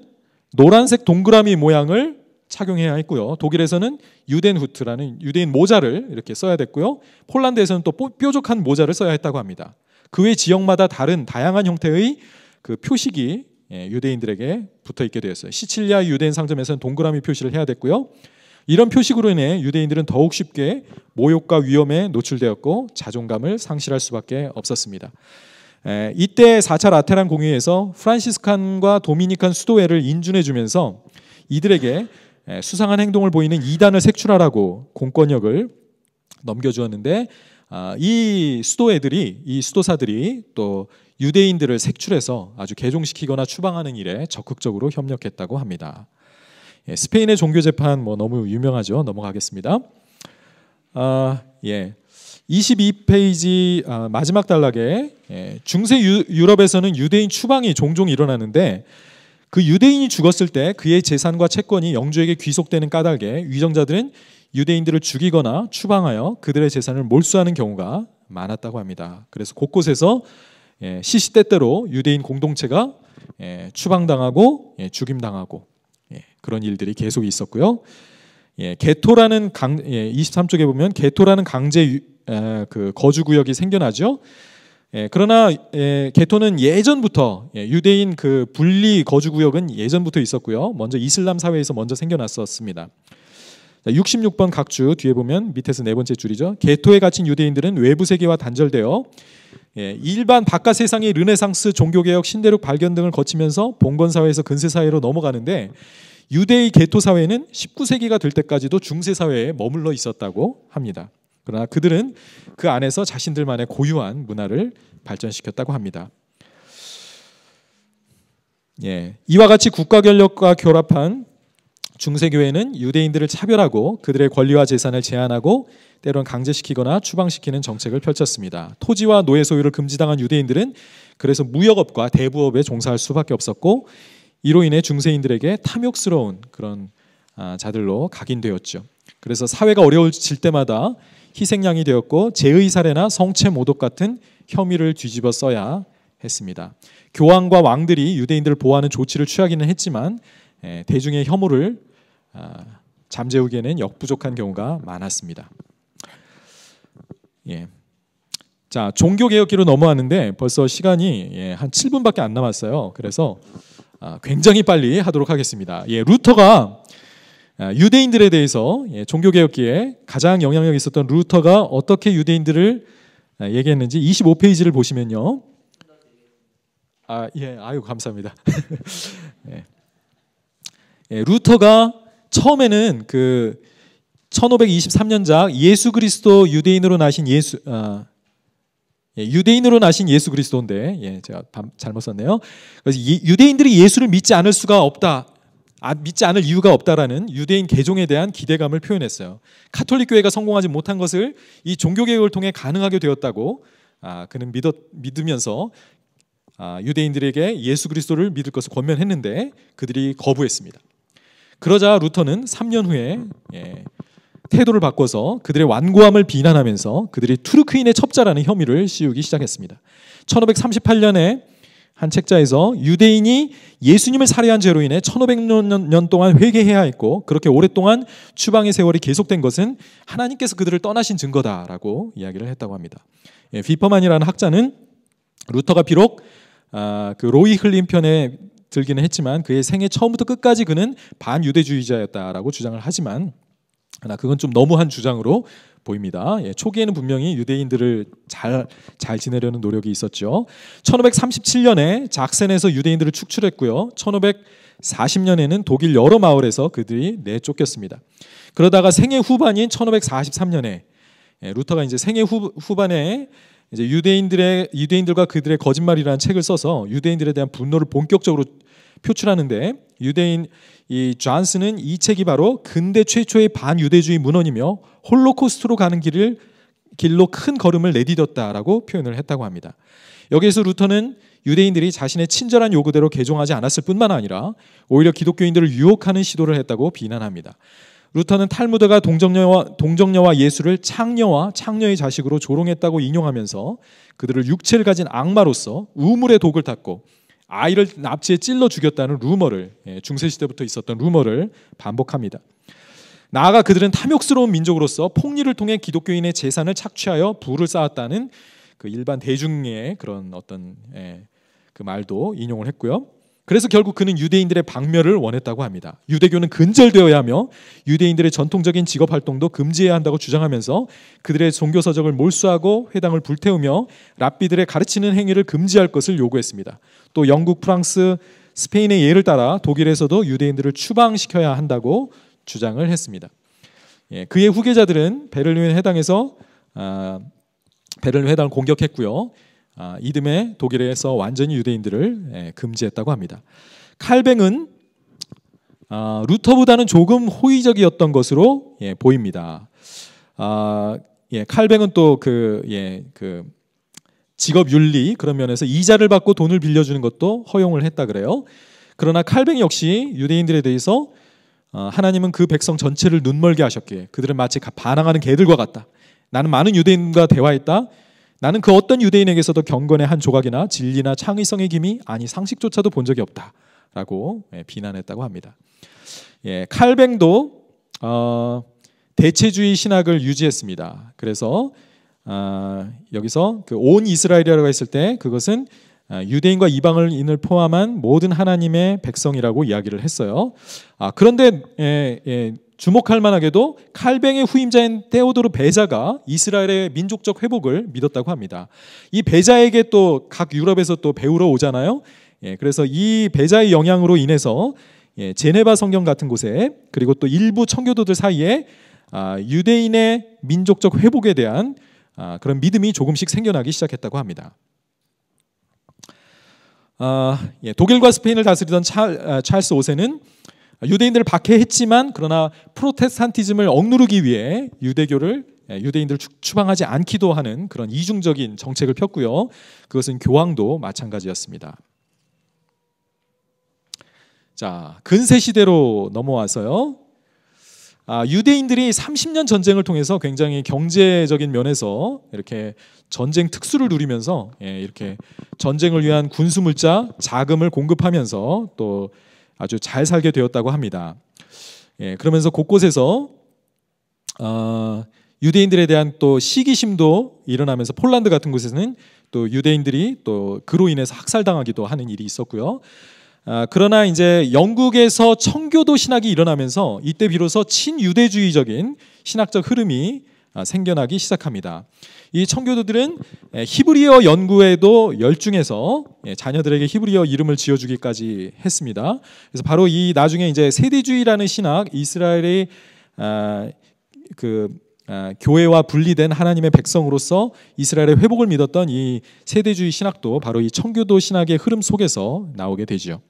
S1: 노란색 동그라미 모양을 착용해야 했고요. 독일에서는 유덴 후트라는 유대인 모자를 이렇게 써야 됐고요. 폴란드에서는 또 뾰족한 모자를 써야 했다고 합니다. 그 외 지역마다 다른 다양한 형태의 그 표식이 예, 유대인들에게 붙어 있게 되었어요. 시칠리아 유대인 상점에서는 동그라미 표시를 해야 됐고요. 이런 표식으로 인해 유대인들은 더욱 쉽게 모욕과 위험에 노출되었고 자존감을 상실할 수밖에 없었습니다. 에, 이때 4차 라테란 공회에서 프란시스칸과 도미니칸 수도회를 인준해 주면서 이들에게 예, 수상한 행동을 보이는 이단을 색출하라고 공권력을 넘겨주었는데 아, 이 수도애들이 이 수도사들이 또 유대인들을 색출해서 아주 개종시키거나 추방하는 일에 적극적으로 협력했다고 합니다. 예, 스페인의 종교 재판 뭐 너무 유명하죠. 넘어가겠습니다. 아, 예. 22페이지 아, 마지막 단락에 예, 중세 유, 럽에서는 유대인 추방이 종종 일어나는데 그 유대인이 죽었을 때 그의 재산과 채권이 영주에게 귀속되는 까닭에 위정자들은 유대인들을 죽이거나 추방하여 그들의 재산을 몰수하는 경우가 많았다고 합니다. 그래서 곳곳에서 예, 시시때때로 유대인 공동체가 예, 추방당하고 예, 죽임당하고 그런 일들이 계속 있었고요. 개토라는 강 23쪽에 보면 개토라는 강제 그 거주 구역이 생겨나죠. 예, 그러나 예, 개토는 예전부터 예, 유대인 그 분리 거주 구역은 예전부터 있었고요. 먼저 이슬람 사회에서 먼저 생겨났었습니다. 자, 66번 각주 뒤에 보면 밑에서 네 번째 줄이죠. 개토에 갇힌 유대인들은 외부 세계와 단절되어 예, 일반 바깥 세상의 르네상스 종교개혁 신대륙 발견 등을 거치면서 봉건 사회에서 근세 사회로 넘어가는데 유대의 개토 사회는 19세기가 될 때까지도 중세 사회에 머물러 있었다고 합니다. 그러나 그들은 그 안에서 자신들만의 고유한 문화를 발전시켰다고 합니다. 예, 이와 같이 국가 권력과 결합한 중세교회는 유대인들을 차별하고 그들의 권리와 재산을 제한하고 때론 강제시키거나 추방시키는 정책을 펼쳤습니다. 토지와 노예 소유를 금지당한 유대인들은 그래서 무역업과 대부업에 종사할 수밖에 없었고 이로 인해 중세인들에게 탐욕스러운 그런 아, 자들로 각인되었죠. 그래서 사회가 어려워질 때마다 희생양이 되었고 제의 사례나 성체 모독 같은 혐의를 뒤집어 써야 했습니다. 교황과 왕들이 유대인들을 보호하는 조치를 취하기는 했지만 예, 대중의 혐오를 아, 잠재우기에는 역부족한 경우가 많았습니다. 예. 자, 종교개혁기로 넘어왔는데 벌써 시간이 예, 한 7분밖에 안 남았어요. 그래서 아, 굉장히 빨리 하도록 하겠습니다. 예, 루터가 아, 유대인들에 대해서 예, 종교개혁기에 가장 영향력이 있었던 루터가 어떻게 유대인들을 아, 얘기했는지 25페이지를 보시면요. 아, 예, 아유, 감사합니다. [laughs] 예. 예, 루터가 처음에는 그 1523년작 예수 그리스도 유대인으로 나신 예수, 아, 예, 유대인으로 나신 예수 그리스도인데, 예, 제가 잘못 썼네요. 그래서 유대인들이 예수를 믿지 않을 수가 없다. 아, 믿지 않을 이유가 없다라는 유대인 개종에 대한 기대감을 표현했어요. 카톨릭 교회가 성공하지 못한 것을 이 종교 개혁을 통해 가능하게 되었다고 아, 그는 믿었, 믿으면서 아, 유대인들에게 예수 그리스도를 믿을 것을 권면했는데 그들이 거부했습니다. 그러자 루터는 3년 후에 예, 태도를 바꿔서 그들의 완고함을 비난하면서 그들이 투르크인의 첩자라는 혐의를 씌우기 시작했습니다. 1538년에 한 책자에서 유대인이 예수님을 살해한 죄로 인해 1500년 동안 회개해야 했고 그렇게 오랫동안 추방의 세월이 계속된 것은 하나님께서 그들을 떠나신 증거다라고 이야기를 했다고 합니다. 예, 비퍼만이라는 학자는 루터가 비록 아, 그 로이 흘린 편에 들기는 했지만 그의 생애 처음부터 끝까지 그는 반유대주의자였다라고 주장을 하지만 아, 그건 좀 너무한 주장으로 보입니다. 예, 초기에는 분명히 유대인들을 잘, 잘 지내려는 노력이 있었죠. 1537년에 작센에서 유대인들을 축출했고요. 1540년에는 독일 여러 마을에서 그들이 내쫓겼습니다. 그러다가 생애 후반인 1543년에 예, 루터가 이제 생애 후, 후반에 이제 유대인들의 유대인들과 그들의 거짓말이라는 책을 써서 유대인들에 대한 분노를 본격적으로 표출하는데 유대인 이 존슨은 이 책이 바로 근대 최초의 반유대주의 문헌이며 홀로코스트로 가는 길을 길로 큰 걸음을 내디뎠다라고 표현을 했다고 합니다. 여기에서 루터는 유대인들이 자신의 친절한 요구대로 개종하지 않았을 뿐만 아니라 오히려 기독교인들을 유혹하는 시도를 했다고 비난합니다. 루터는 탈무드가 동정녀와, 동정녀와 예수를 창녀와 창녀의 자식으로 조롱했다고 인용하면서 그들을 육체를 가진 악마로서 우물의 독을 탔고 아이를 납치해 찔러 죽였다는 루머를 예, 중세 시대부터 있었던 루머를 반복합니다. 나아가 그들은 탐욕스러운 민족으로서 폭리를 통해 기독교인의 재산을 착취하여 부를 쌓았다는 그 일반 대중의 그런 어떤 예, 그 말도 인용을 했고요. 그래서 결국 그는 유대인들의 박멸을 원했다고 합니다. 유대교는 근절되어야 하며 유대인들의 전통적인 직업 활동도 금지해야 한다고 주장하면서 그들의 종교 서적을 몰수하고 회당을 불태우며 랍비들의 가르치는 행위를 금지할 것을 요구했습니다. 또 영국, 프랑스, 스페인의 예를 따라 독일에서도 유대인들을 추방시켜야 한다고 주장을 했습니다. 예, 그의 후계자들은 베를린 회당에서 아, 베를린 회당을 공격했고요. 아, 이듬해 독일에서 완전히 유대인들을 예, 금지했다고 합니다. 칼뱅은 아, 루터보다는 조금 호의적이었던 것으로 예, 보입니다. 아, 예, 칼뱅은 또그 그 직업 윤리 그런 면에서 이자를 받고 돈을 빌려주는 것도 허용을 했다 그래요. 그러나 칼뱅 역시 유대인들에 대해서 하나님은 그 백성 전체를 눈멀게 하셨기에 그들은 마치 반항하는 개들과 같다. 나는 많은 유대인과 대화했다. 나는 그 어떤 유대인에게서도 경건의 한 조각이나 진리나 창의성의 기미 아니 상식조차도 본 적이 없다라고 예, 비난했다고 합니다. 예, 칼뱅도 어, 대체주의 신학을 유지했습니다. 그래서 어, 여기서 그 온 이스라엘이라고 했을 때 그것은 아, 유대인과 이방인을 포함한 모든 하나님의 백성이라고 이야기를 했어요. 아, 그런데 예, 예, 주목할 만하게도 칼뱅의 후임자인 테오도르 베자가 이스라엘의 민족적 회복을 믿었다고 합니다. 이 베자에게 또 각 유럽에서 또 배우러 오잖아요. 예, 그래서 이 베자의 영향으로 인해서 예, 제네바 성경 같은 곳에 그리고 또 일부 청교도들 사이에 아, 유대인의 민족적 회복에 대한 아, 그런 믿음이 조금씩 생겨나기 시작했다고 합니다. 아, 예, 독일과 스페인을 다스리던 찰, 아, 찰스 5세는 유대인들을 박해했지만 그러나 프로테스탄티즘을 억누르기 위해 유대교를 예, 유대인들을 추방하지 않기도 하는 그런 이중적인 정책을 폈고요. 그것은 교황도 마찬가지였습니다. 자, 근세 시대로 넘어와서요. 아, 유대인들이 30년 전쟁을 통해서 굉장히 경제적인 면에서 이렇게 전쟁 특수를 누리면서 예, 이렇게 전쟁을 위한 군수물자 자금을 공급하면서 또 아주 잘 살게 되었다고 합니다. 예, 그러면서 곳곳에서 어, 유대인들에 대한 또 시기심도 일어나면서 폴란드 같은 곳에서는 또 유대인들이 또 그로 인해서 학살당하기도 하는 일이 있었고요. 아, 그러나 이제 영국에서 청교도 신학이 일어나면서 이때 비로소 친유대주의적인 신학적 흐름이 아, 생겨나기 시작합니다. 이 청교도들은 히브리어 연구에도 열중해서 예, 자녀들에게 히브리어 이름을 지어주기까지 했습니다. 그래서 바로 이 나중에 이제 세대주의라는 신학 이스라엘의 아, 그 아, 교회와 분리된 하나님의 백성으로서 이스라엘의 회복을 믿었던 이 세대주의 신학도 바로 이 청교도 신학의 흐름 속에서 나오게 되지요.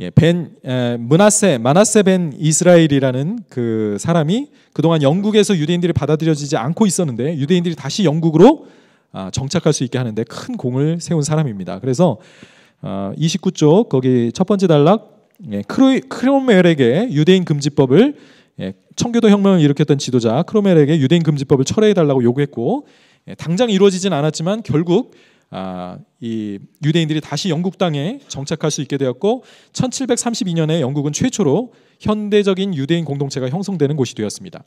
S1: 예, 벤 에, 문하세 마나세 벤 이스라엘이라는 그 사람이 그동안 영국에서 유대인들이 받아들여지지 않고 있었는데 유대인들이 다시 영국으로 아, 정착할 수 있게 하는데 큰 공을 세운 사람입니다. 그래서 어, 아, 29쪽 거기 첫 번째 단락 예, 크로 크롬멜에게 유대인 금지법을 예, 청교도 혁명을 일으켰던 지도자 크롬멜에게 유대인 금지법을 철회해 달라고 요구했고 예, 당장 이루어지진 않았지만 결국 아, 이 유대인들이 다시 영국 땅에 정착할 수 있게 되었고 1732년에 영국은 최초로 현대적인 유대인 공동체가 형성되는 곳이 되었습니다.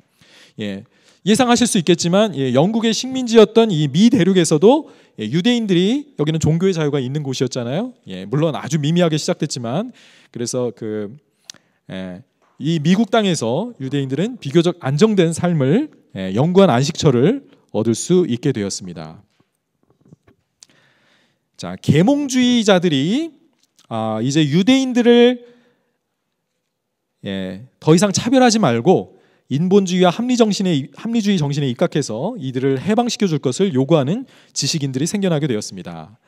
S1: 예. 예상하실 수 있겠지만 예, 영국의 식민지였던 이 미 대륙에서도 예, 유대인들이 여기는 종교의 자유가 있는 곳이었잖아요. 예, 물론 아주 미미하게 시작됐지만 그래서 그 예, 이 미국 땅에서 유대인들은 비교적 안정된 삶을 예, 영구한 안식처를 얻을 수 있게 되었습니다. 자, 계몽주의자들이 아, 이제 유대인들을 예, 더 이상 차별하지 말고 인본주의와 합리 정신에 합리주의 정신에 입각해서 이들을 해방시켜 줄 것을 요구하는 지식인들이 생겨나게 되었습니다.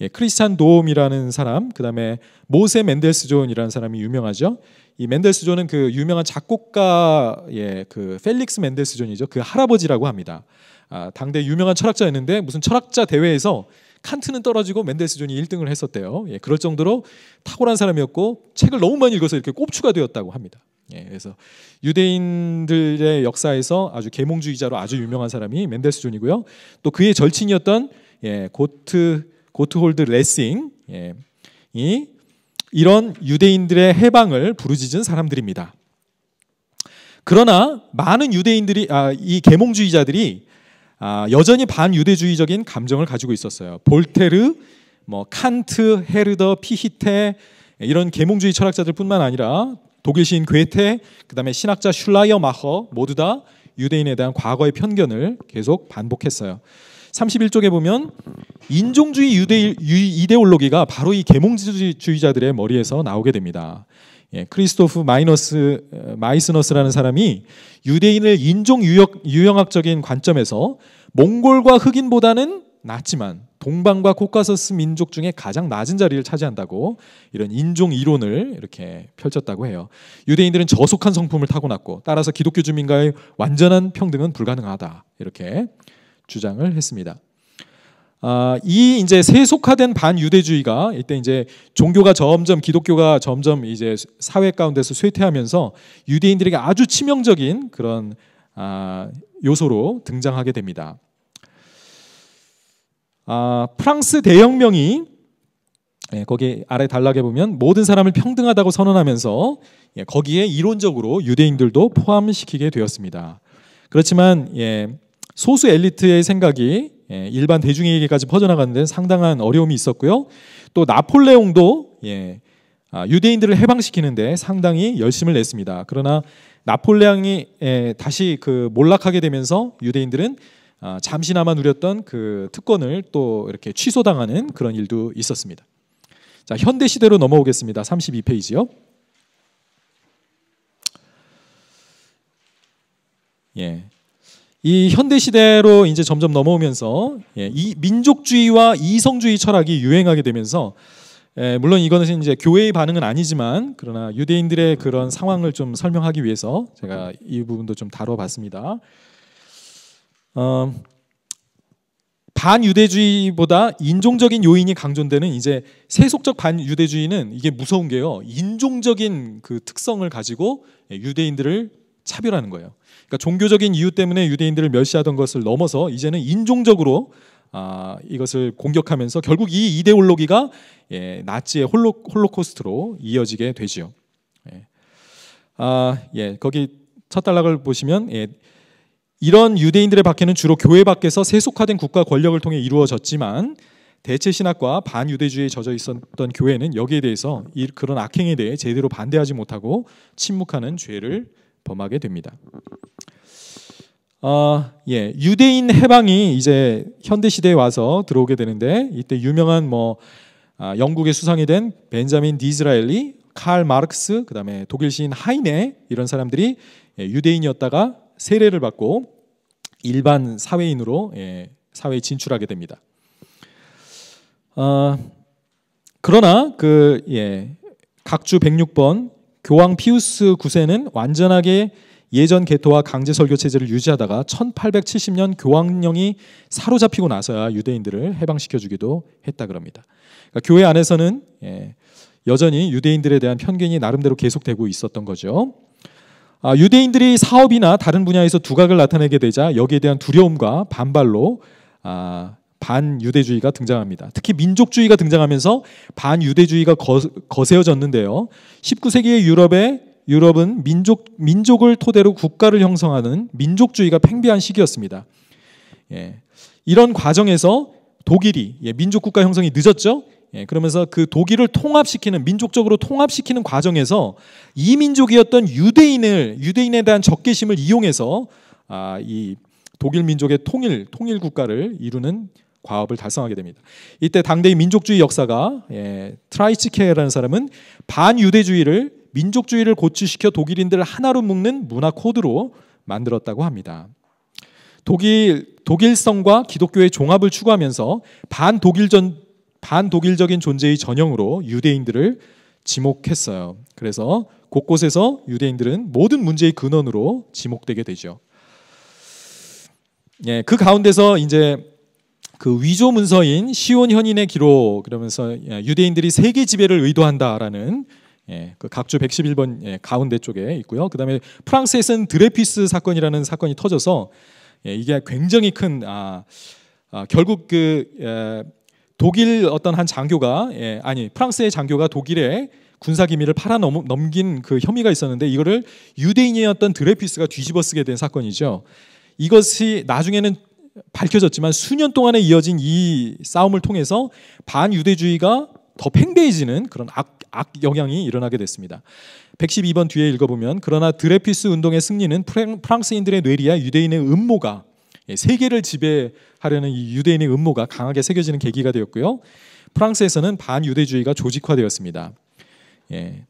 S1: 예, 크리스찬 도움이라는 사람, 그다음에 모세 멘델스 존이라는 사람이 유명하죠. 이 멘델스 존은 그 유명한 작곡가 의그 예, 펠릭스 멘델스 존이죠. 그 할아버지라고 합니다. 아, 당대 유명한 철학자였는데 무슨 철학자 대회에서 칸트는 떨어지고 멘델스존이 1등을 했었대요. 예, 그럴 정도로 탁월한 사람이었고 책을 너무 많이 읽어서 이렇게 꼽추가 되었다고 합니다. 예, 그래서 유대인들의 역사에서 아주 계몽주의자로 아주 유명한 사람이 멘델스존이고요또 그의 절친이었던 예, 고트 고트홀드 레싱이 예, 이런 유대인들의 해방을 부르짖은 사람들입니다. 그러나 많은 유대인들이 아, 이 계몽주의자들이 아, 여전히 반유대주의적인 감정을 가지고 있었어요. 볼테르, 뭐 칸트, 헤르더, 피히테 이런 계몽주의 철학자들뿐만 아니라 독일 시인 괴테, 그다음에 신학자 슐라이어 마허 모두 다 유대인에 대한 과거의 편견을 계속 반복했어요. 31쪽에 보면 인종주의 유대 이데올로기가 바로 이 계몽주의자들의 머리에서 나오게 됩니다. 예, 크리스토프 마이너스 어, 마이스너스라는 사람이 유대인을 인종 유형, 역유 학적인 관점에서 몽골과 흑인보다는 낮지만 동방과 코카서스 민족 중에 가장 낮은 자리를 차지한다고 이런 인종 이론을 이렇게 펼쳤다고 해요. 유대인들은 저속한 성품을 타고났고 따라서 기독교 주민과의 완전한 평등은 불가능하다 이렇게 주장을 했습니다. 아, 이 이제 세속화된 반유대주의가 이때 이제 종교가 점점 기독교가 점점 이제 사회 가운데서 쇠퇴하면서 유대인들에게 아주 치명적인 그런 아, 요소로 등장하게 됩니다. 아, 프랑스 대혁명이 예, 거기 아래 단락에 보면 모든 사람을 평등하다고 선언하면서 예, 거기에 이론적으로 유대인들도 포함시키게 되었습니다. 그렇지만 예, 소수 엘리트의 생각이 예, 일반 대중에게까지 퍼져나가는 데 상당한 어려움이 있었고요. 또 나폴레옹도 예, 아, 유대인들을 해방시키는데 상당히 열심을 냈습니다. 그러나 나폴레옹이 예, 다시 그 몰락하게 되면서 유대인들은 아, 잠시나마 누렸던 그 특권을 또 이렇게 취소당하는 그런 일도 있었습니다. 자, 현대 시대로 넘어오겠습니다. 32페이지요. 예. 이 현대 시대로 이제 점점 넘어오면서 예, 이 민족주의와 이성주의 철학이 유행하게 되면서 예, 물론 이거는 이제 교회의 반응은 아니지만 그러나 유대인들의 그런 상황을 좀 설명하기 위해서 제가 이 부분도 좀 다뤄봤습니다. 어, 반유대주의보다 인종적인 요인이 강조되는 이제 세속적 반유대주의는 이게 무서운 게요 인종적인 그 특성을 가지고 예, 유대인들을 차별하는 거예요. 그러니까 종교적인 이유 때문에 유대인들을 멸시하던 것을 넘어서 이제는 인종적으로 아, 이것을 공격하면서 결국 이 이데올로기가 예, 나치의 홀로, 홀로코스트로 이어지게 되지요. 예. 아, 예, 거기 첫 단락을 보시면 예, 이런 유대인들의 박해는 주로 교회 밖에서 세속화된 국가 권력을 통해 이루어졌지만 대체 신학과 반유대주의에 젖어 있었던 교회는 여기에 대해서 이, 그런 악행에 대해 제대로 반대하지 못하고 침묵하는 죄를 범하게 됩니다. 어, 예, 유대인 해방이 이제 현대 시대에 와서 들어오게 되는데 이때 유명한 뭐 아, 영국의 수상이 된 벤자민 디즈라엘리, 칼 마르크스, 그다음에 독일 시인 하이네 이런 사람들이 예, 유대인이었다가 세례를 받고 일반 사회인으로 예, 사회에 진출하게 됩니다. 어, 그러나 그 예, 각주 106번 교황 피우스 9세는 완전하게 예전 개토와 강제 설교 체제를 유지하다가 1870년 교황령이 사로잡히고 나서야 유대인들을 해방시켜 주기도 했다 그럽니다. 그러니까 교회 안에서는 예, 여전히 유대인들에 대한 편견이 나름대로 계속되고 있었던 거죠. 아, 유대인들이 사업이나 다른 분야에서 두각을 나타내게 되자 여기에 대한 두려움과 반발로 아, 반유대주의가 등장합니다. 특히 민족주의가 등장하면서 반유대주의가 거세어졌는데요. 19세기의 유럽의 유럽은 민족, 민족을 토대로 국가를 형성하는 민족주의가 팽배한 시기였습니다. 예, 이런 과정에서 독일이 예, 민족 국가 형성이 늦었죠. 예, 그러면서 그 독일을 통합시키는 민족적으로 통합시키는 과정에서 이민족이었던 유대인을 유대인에 대한 적개심을 이용해서 아, 이 독일 민족의 통일 통일 국가를 이루는 과업을 달성하게 됩니다. 이때 당대의 민족주의 역사가 예, 트라이치케라는 사람은 반유대주의를 민족주의를 고취시켜 독일인들 을 하나로 묶는 문화 코드로 만들었다고 합니다. 독일 독일성과 기독교의 종합을 추구하면서 반독일전 반독일적인 존재의 전형으로 유대인들을 지목했어요. 그래서 곳곳에서 유대인들은 모든 문제의 근원으로 지목되게 되죠. 예, 그 가운데서 이제 그 위조 문서인 시온 현인의 기록 그러면서 예, 유대인들이 세계 지배를 의도한다라는 예, 그 각주 111번 예, 가운데 쪽에 있고요. 그다음에 프랑스에선 드레피스 사건이라는 사건이 터져서 예, 이게 굉장히 큰 아, 아 결국 그 예, 독일 어떤 한 장교가 예, 아니 프랑스의 장교가 독일에 군사 기밀을 팔아 넘긴 그 혐의가 있었는데 이거를 유대인이었던 드레피스가 뒤집어쓰게 된 사건이죠. 이것이 나중에는 밝혀졌지만 수년 동안에 이어진 이 싸움을 통해서 반유대주의가 더 팽배해지는 그런 악, 악 영향이 일어나게 됐습니다. 112번 뒤에 읽어보면 그러나 드레피스 운동의 승리는 프랑스인들의 뇌리와 유대인의 음모가 예, 세계를 지배하려는 이 유대인의 음모가 강하게 새겨지는 계기가 되었고요. 프랑스에서는 반유대주의가 조직화되었습니다. 예.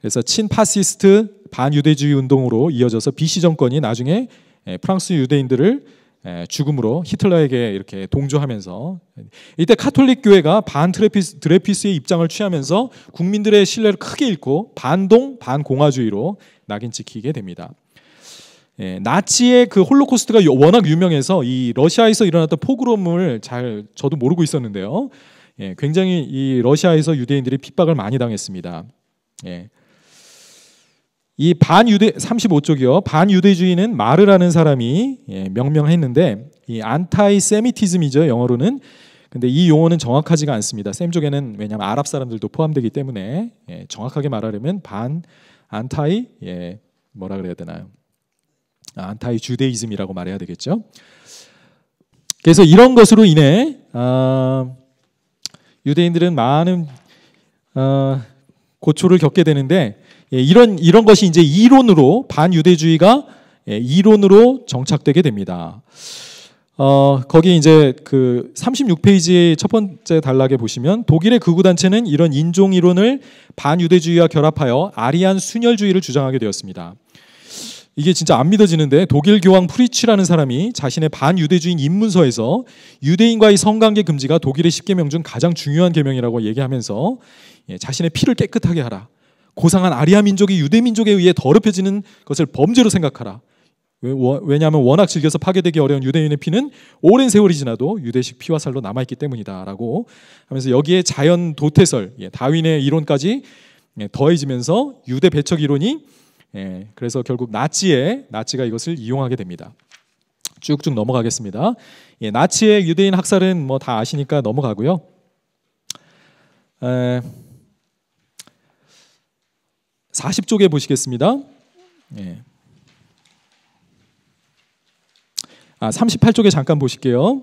S1: 그래서 친파시스트 반유대주의 운동으로 이어져서 비시 정권이 나중에 예, 프랑스 유대인들을 예, 죽음으로 히틀러에게 이렇게 동조하면서 이때 카톨릭 교회가 반 드레피스, 드레피스의 입장을 취하면서 국민들의 신뢰를 크게 잃고 반동 반공화주의로 낙인 찍히게 됩니다. 예, 나치의 그 홀로코스트가 워낙 유명해서 이 러시아에서 일어났던 포그롬을 잘 저도 모르고 있었는데요. 예, 굉장히 이 러시아에서 유대인들이 핍박을 많이 당했습니다. 예, 이 반유대 35쪽이요. 반유대주의는 마르라는 사람이 예, 명명했는데 이 안타이세미티즘이죠. 영어로는. 근데 이 용어는 정확하지가 않습니다. 쌤 쪽에는 왜냐하면 아랍 사람들도 포함되기 때문에 예, 정확하게 말하려면 반 안타이 예, 뭐라 그래야 되나요? 아, 안타이 주데이즘이라고 말해야 되겠죠. 그래서 이런 것으로 인해 어, 유대인들은 많은 어, 고초를 겪게 되는데 예, 이런 이런 것이 이제 이론으로 반유대주의가 예, 이론으로 정착되게 됩니다. 어, 거기 이제 그 36페이지의 첫 번째 단락에 보시면 독일의 극우 단체는 이런 인종 이론을 반유대주의와 결합하여 아리안 순혈주의를 주장하게 되었습니다. 이게 진짜 안 믿어지는데 독일 교황 프리츠라는 사람이 자신의 반유대주인 의 입문서에서 유대인과의 성관계 금지가 독일의 10계명 중 가장 중요한 계명이라고 얘기하면서 예, 자신의 피를 깨끗하게 하라. 고상한 아리아 민족이 유대 민족에 의해 더럽혀지는 것을 범죄로 생각하라. 왜냐하면 워낙 즐겨서 파괴되기 어려운 유대인의 피는 오랜 세월이 지나도 유대식 피와 살로 남아있기 때문이다라고 하면서 여기에 자연 도태설 예, 다윈의 이론까지 예, 더해지면서 유대 배척 이론이 예, 그래서 결국 나치의 나치가 이것을 이용하게 됩니다. 쭉쭉 넘어가겠습니다. 나치의 유대인 학살은 뭐 다 아시니까 넘어가고요. 에, 40쪽에 보시겠습니다. 예. 아, 38쪽에 잠깐 보실게요.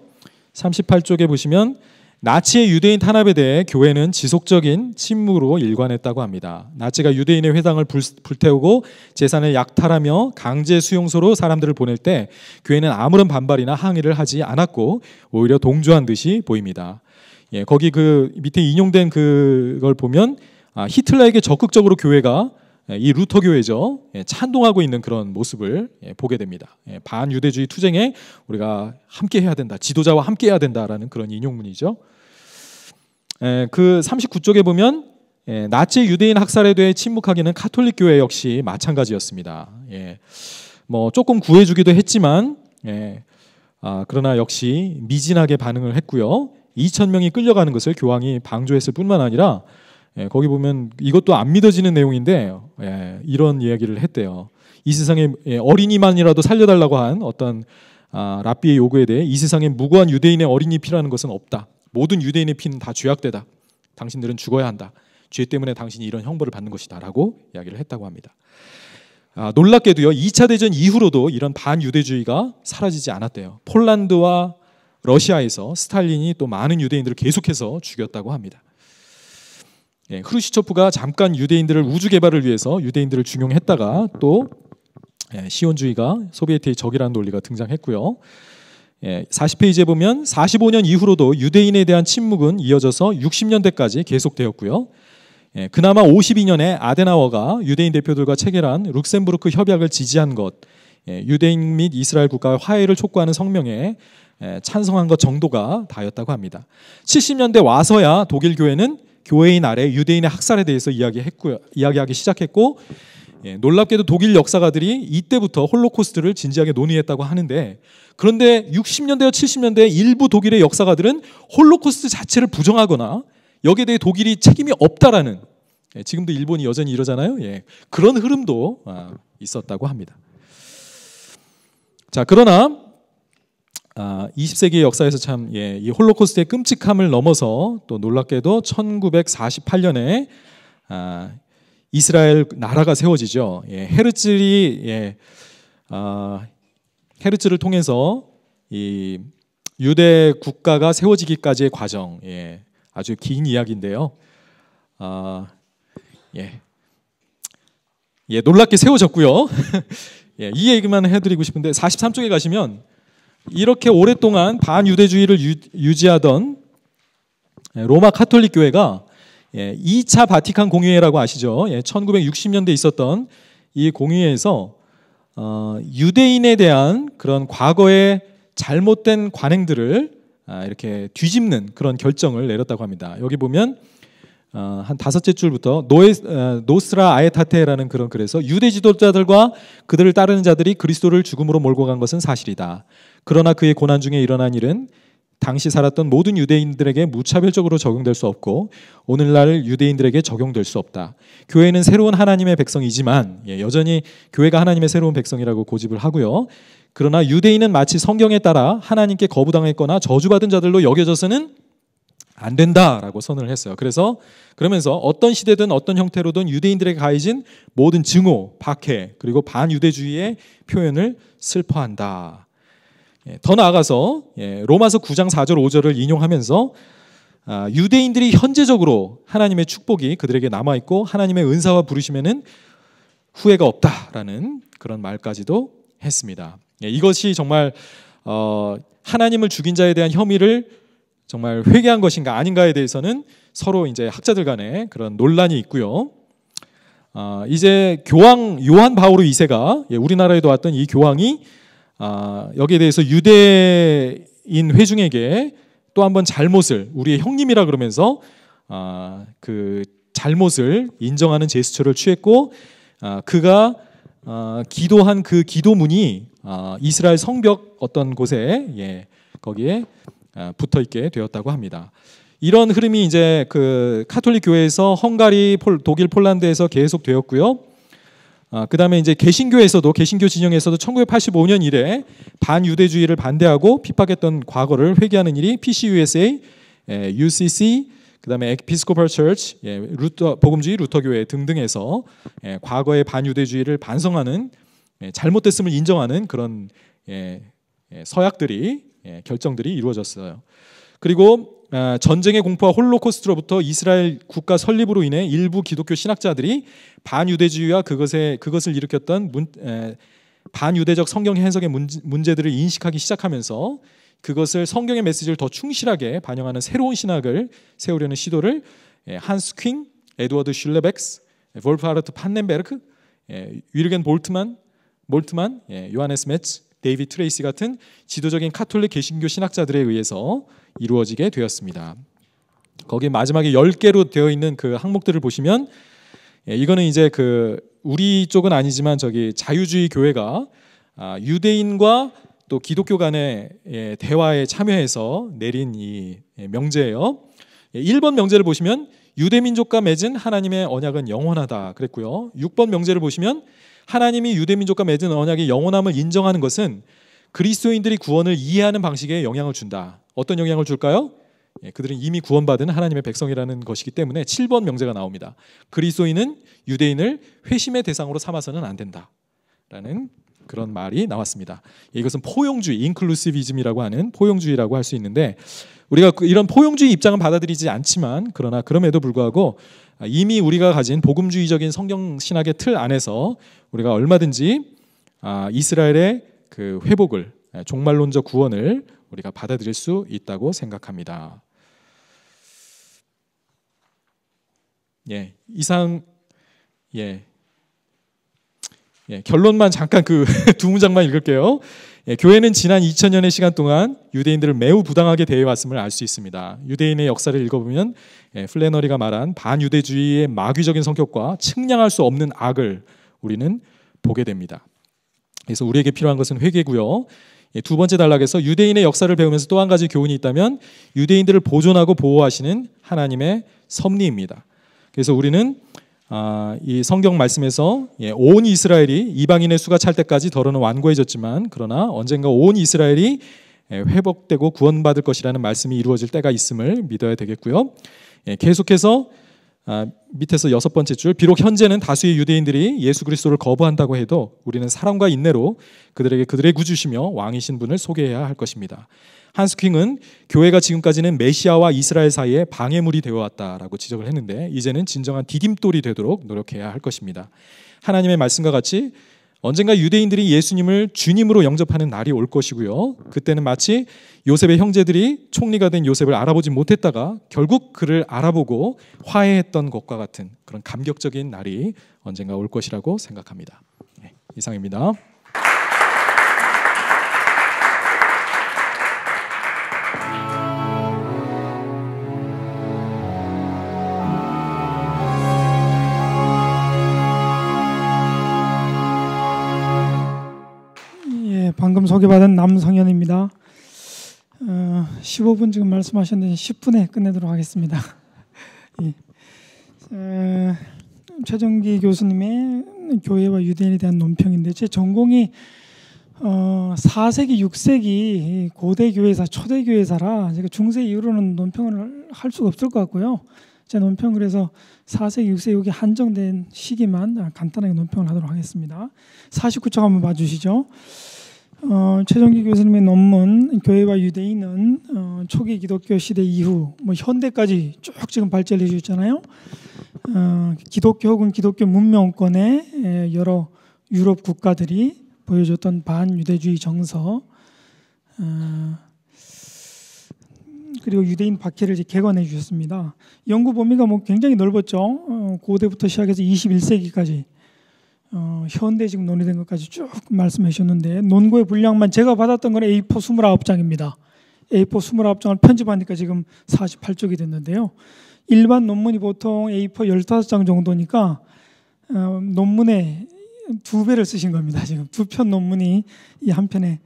S1: 38쪽에 보시면 나치의 유대인 탄압에 대해 교회는 지속적인 침묵으로 일관했다고 합니다. 나치가 유대인의 회당을 불, 태우고 재산을 약탈하며 강제 수용소로 사람들을 보낼 때 교회는 아무런 반발이나 항의를 하지 않았고 오히려 동조한 듯이 보입니다. 예, 거기 그 밑에 인용된 그걸 보면 아, 히틀러에게 적극적으로 교회가 예, 이 루터 교회죠 예, 찬동하고 있는 그런 모습을 예, 보게 됩니다. 반유대주의 투쟁에 우리가 함께 해야 된다, 지도자와 함께 해야 된다라는 그런 인용문이죠. 그 39쪽에 보면 나치 유대인 학살에 대해 침묵하기는 카톨릭 교회 역시 마찬가지였습니다. 뭐 조금 구해주기도 했지만 아, 그러나 역시 미진하게 반응을 했고요. 2천 명이 끌려가는 것을 교황이 방조했을 뿐만 아니라 예, 거기 보면 이것도 안 믿어지는 내용인데 예, 이런 이야기를 했대요. 이세상에 예, 어린이만이라도 살려달라고 한 어떤 아, 라비의 요구에 대해 이 세상에 무고한 유대인의 어린이 피라는 것은 없다. 모든 유대인의 피는 다 죄악되다. 당신들은 죽어야 한다. 죄 때문에 당신이 이런 형벌을 받는 것이다라고 이야기를 했다고 합니다. 아, 놀랍게도요. 2차 대전 이후로도 이런 반유대주의가 사라지지 않았대요. 폴란드와 러시아에서 스탈린이 또 많은 유대인들을 계속해서 죽였다고 합니다. 예, 크루시초프가 잠깐 유대인들을 우주 개발을 위해서 유대인들을 중용했다가 또 예, 시온주의가 소비에트의 적이라는 논리가 등장했고요. 예, 40페이지에 보면 45년 이후로도 유대인에 대한 침묵은 이어져서 60년대까지 계속되었고요. 예, 그나마 52년에 아데나워가 유대인 대표들과 체결한 룩셈부르크 협약을 지지한 것, 예, 유대인 및 이스라엘 국가의 화해를 촉구하는 성명에 예, 찬성한 것 정도가 다였다고 합니다. 70년대 와서야 독일 교회는 교회인 아래 유대인의 학살에 대해서 이야기했고요. 이야기하기 시작했고 예, 놀랍게도 독일 역사가들이 이때부터 홀로코스트를 진지하게 논의했다고 하는데 그런데 60년대와 70년대 일부 독일의 역사가들은 홀로코스트 자체를 부정하거나 여기에 대해 독일이 책임이 없다라는 예, 지금도 일본이 여전히 이러잖아요. 예, 그런 흐름도 아, 있었다고 합니다. 자 그러나 아, 20세기 의 역사에서 참, 예, 이 홀로코스트의 끔찍함을 넘어서 또 놀랍게도 1948년에 아, 이스라엘 나라가 세워지죠. 예, 헤르츠리, 예, 아, 헤르츠를 통해서 이 유대 국가가 세워지기까지의 과정, 예, 아주 긴 이야기인데요. 아, 예, 예, 놀랍게 세워졌고요. [laughs] 예, 이 얘기만 해드리고 싶은데 43쪽에 가시면 이렇게 오랫동안 반유대주의를 유지하던 예, 로마 카톨릭 교회가 2차 예, 바티칸 공의회라고 아시죠? 1960년대 예, 있었던 이 공의회에서 어, 유대인에 대한 그런 과거의 잘못된 관행들을 아, 이렇게 뒤집는 그런 결정을 내렸다고 합니다. 여기 보면 어, 한 다섯째 줄부터 노에, 어, 노스라 아에타테라는 그런 글에서 유대 지도자들과 그들을 따르는 자들이 그리스도를 죽음으로 몰고 간 것은 사실이다. 그러나 그의 고난 중에 일어난 일은 당시 살았던 모든 유대인들에게 무차별적으로 적용될 수 없고 오늘날 유대인들에게 적용될 수 없다. 교회는 새로운 하나님의 백성이지만 예, 여전히 교회가 하나님의 새로운 백성이라고 고집을 하고요. 그러나 유대인은 마치 성경에 따라 하나님께 거부당했거나 저주받은 자들로 여겨져서는 안 된다라고 선언을 했어요. 그래서 그러면서 어떤 시대든 어떤 형태로든 유대인들에게 가해진 모든 증오, 박해 그리고 반유대주의의 표현을 슬퍼한다. 예, 더 나아가서 예, 로마서 9장 4절 5절을 인용하면서 아, 유대인들이 현재적으로 하나님의 축복이 그들에게 남아 있고 하나님의 은사와 부르시면는 후회가 없다라는 그런 말까지도 했습니다. 예, 이것이 정말 어, 하나님을 죽인 자에 대한 혐의를 정말 회개한 것인가 아닌가에 대해서는 서로 이제 학자들 간에 그런 논란이 있고요. 아, 이제 교황 요한 바오로 2세가 우리나라에도 왔던 이 교황이 아, 여기에 대해서 유대인 회중에게 또 한번 잘못을 우리의 형님이라 그러면서 아, 그 잘못을 인정하는 제스처를 취했고 아, 그가 아, 기도한 그 기도문이 아, 이스라엘 성벽 어떤 곳에 예, 거기에 아, 붙어 있게 되었다고 합니다. 이런 흐름이 이제 그 카톨릭 교회에서 헝가리, 폴, 독일, 폴란드에서 계속 되었고요. 아, 그 다음에 이제 개신교에서도 개신교 진영에서도 1985년 이래 반유대주의를 반대하고 핍박했던 과거를 회개하는 일이 PCUSA, 에, 예, UCC, 그 다음에 에피스코팔 철치, 예, 루터, 복음주의 루터교회 등등에서 예, 과거의 반유대주의를 반성하는 예, 잘못됐음을 인정하는 그런 예, 서약들이 결정들이 이루어졌어요. 그리고 어, 전쟁의 공포와 홀로코스트로부터 이스라엘 국가 설립으로 인해 일부 기독교 신학자들이 반유대주의와 그것에 그것을 일으켰던 문, 에, 반유대적 성경 해석의 문제, 들을 인식하기 시작하면서 그것을 성경의 메시지를 더 충실하게 반영하는 새로운 신학을 세우려는 시도를 에, 예, 한스 퀸, 에드워드 슐레벡스, 볼프하르트 판넨베르크, 위르겐 볼트만, 볼트만 에, 예, 요하네스 매츠 데이비 드 트레이시 같은 지도적인 카톨릭 개신교 신학자들에 의해서 이루어지게 되었습니다. 거기 마지막에 10개로 되어 있는 그 항목들을 보시면 예, 이거는 이제 그 우리 쪽은 아니지만 저기 자유주의 교회가 아, 유대인과 또 기독교 간의 예, 대화에 참여해서 내린 이 예, 명제예요. 1번 예, 명제를 보시면 유대민족과 맺은 하나님의 언약은 영원하다 그랬고요. 6번 명제를 보시면 하나님이 유대 민족과 맺은 언약의 영원함을 인정하는 것은 그리스도인들이 구원을 이해하는 방식에 영향을 준다. 어떤 영향을 줄까요? 예, 그들은 이미 구원받은 하나님의 백성이라는 것이기 때문에 7번 명제가 나옵니다. 그리스도인은 유대인을 회심의 대상으로 삼아서는 안 된다. 라는 그런 말이 나왔습니다. 예, 이것은 포용주의, 인클루시비즘이라고 하는 포용주의라고 할 수 있는데 우리가 그 이런 포용주의 입장은 받아들이지 않지만 그러나 그럼에도 불구하고 이미 우리가 가진 복음주의적인 성경 신학의 틀 안에서 우리가 얼마든지 아, 이스라엘의 그 회복을 예, 종말론적 구원을 우리가 받아들일 수 있다고 생각합니다. 예, 이상 예. 예, 결론만 잠깐 그 두 [laughs] 문장만 읽을게요. 예, 교회는 지난 2000년의 시간 동안 유대인들을 매우 부당하게 대해왔음을 알 수 있습니다. 유대인의 역사를 읽어보면 예, 플래너리가 말한 반유대주의의 마귀적인 성격과 측량할 수 없는 악을 우리는 보게 됩니다. 그래서 우리에게 필요한 것은 회개고요. 예, 두 번째 단락에서 유대인의 역사를 배우면서 또 한 가지 교훈이 있다면 유대인들을 보존하고 보호하시는 하나님의 섭리입니다. 그래서 우리는 아, 이 성경 말씀에서 예, 온 이스라엘이 이방인의 수가 찰 때까지 더러는 완고해졌지만 그러나 언젠가 온 이스라엘이 예, 회복되고 구원받을 것이라는 말씀이 이루어질 때가 있음을 믿어야 되겠고요. 예, 계속해서 아, 밑에서 여섯 번째 줄 비록 현재는 다수의 유대인들이 예수 그리스도를 거부한다고 해도 우리는 사랑과 인내로 그들에게 그들의 구주시며 왕이신 분을 소개해야 할 것입니다. 한스킹은 교회가 지금까지는 메시아와 이스라엘 사이에 방해물이 되어 왔다라고 지적을 했는데 이제는 진정한 디딤돌이 되도록 노력해야 할 것입니다. 하나님의 말씀과 같이 언젠가 유대인들이 예수님을 주님으로 영접하는 날이 올 것이고요. 그때는 마치 요셉의 형제들이 총리가 된 요셉을 알아보지 못했다가 결국 그를 알아보고 화해했던 것과 같은 그런 감격적인 날이 언젠가 올 것이라고 생각합니다. 네, 이상입니다.
S2: 말씀 소개받은 남성현입니다. 어, 15분 지금 말씀하셨는데 10분에 끝내도록 하겠습니다. [laughs] 예. 어, 최정기 교수님의 교회와 유대인에 대한 논평인데 제 전공이 어, 4세기, 6세기 고대 교회사, 초대 교회사라 제가 중세 이후로는 논평을 할 수가 없을 것 같고요. 제 논평 그래서 4세기, 6세기 여기 한정된 시기만 간단하게 논평을 하도록 하겠습니다. 49쪽 한번 봐주시죠. 어, 최정기 교수님의 논문 교회와 유대인은 어, 초기 기독교 시대 이후 뭐 현대까지 쭉 지금 발전해 주셨잖아요. 어, 기독교 혹은 기독교 문명권의 여러 유럽 국가들이 보여줬던 반유대주의 정서 어, 그리고 유대인 박해를 이제 개관해 주셨습니다. 연구 범위가 뭐 굉장히 넓었죠. 어, 고대부터 시작해서 21세기까지 어, 현대 지금 논의된 것까지 쭉 말씀해 주셨는데 논고의 분량만 제가 받았던 건 A4 29장입니다. A4 29장을 편집하니까 지금 48쪽이 됐는데요. 일반 논문이 보통 A4 15장 정도니까 어, 논문의 두 배를 쓰신 겁니다. 지금 두 편 논문이 이 한 편에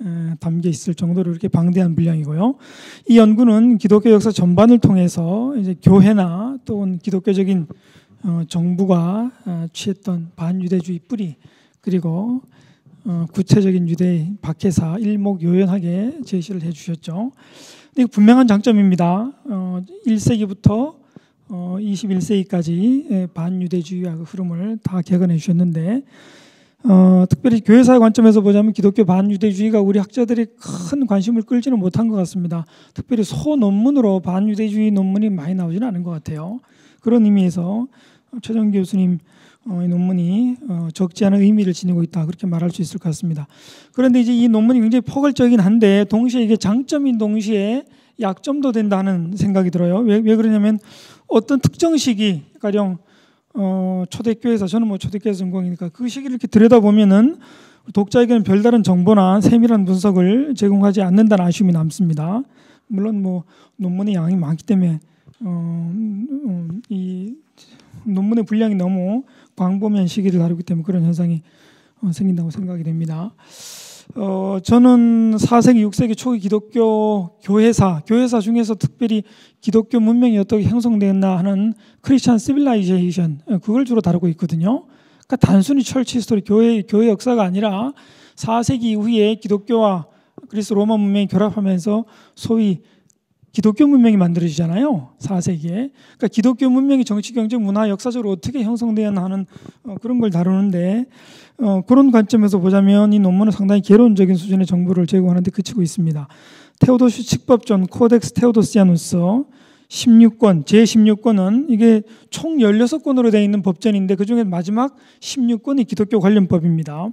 S2: 어, 담겨 있을 정도로 이렇게 방대한 분량이고요. 이 연구는 기독교 역사 전반을 통해서 이제 교회나 또는 기독교적인 어, 정부가 어, 취했던 반유대주의 뿌리 그리고 어, 구체적인 유대 박해사 일목요연하게 제시를 해주셨죠. 이거 분명한 장점입니다. 1세기부터 21세기까지 예, 반유대주의와 그 흐름을 다개근해 주셨는데 어, 특별히 교회사의 관점에서 보자면 기독교 반유대주의가 우리 학자들이 큰 관심을 끌지는 못한 것 같습니다. 특별히 소 논문으로 반유대주의 논문이 많이 나오지는 않은 것 같아요. 그런 의미에서 최정 교수님 어, 이 논문이 어, 적지 않은 의미를 지니고 있다 그렇게 말할 수 있을 것 같습니다. 그런데 이제 이 논문이 굉장히 포괄적인 한데 동시에 이게 장점인 동시에 약점도 된다는 생각이 들어요. 왜, 왜 그러냐면 어떤 특정 시기 가령 어, 초대교에서 저는 뭐초대교 전공이니까 그 시기를 이렇게 들여다보면은 독자에게는 별다른 정보나 세밀한 분석을 제공하지 않는다는 아쉬움이 남습니다. 물론 뭐 논문의 양이 많기 때문에 어, 음, 음, 이 논문의 분량이 너무 광범위한 시기를 다루기 때문에 그런 현상이 어, 생긴다고 생각이 됩니다. 어, 저는 4세기, 6세기 초기 기독교 교회사, 교회사 중에서 특별히 기독교 문명이 어떻게 형성되었나 하는 크리스천 시빌라이제이션, 어, 그걸 주로 다루고 있거든요. 그러니까 단순히 철치 스토리, 교회, 교회 역사가 아니라 4세기 후에 기독교와 그리스 로마 문명이 결합하면서 소위 기독교 문명이 만들어지잖아요. 4세기에. 그러니까 기독교 문명이 정치, 경제, 문화, 역사적으로 어떻게 형성되었나 하는 어, 그런 걸 다루는데 어, 그런 관점에서 보자면 이 논문은 상당히 개론적인 수준의 정보를 제공하는데 그치고 있습니다. 테오도시 측법전 코덱스 테오도시아누스 16권, 제16권은 이게 총 16권으로 되어 있는 법전인데 그중에 마지막 16권이 기독교 관련 법입니다.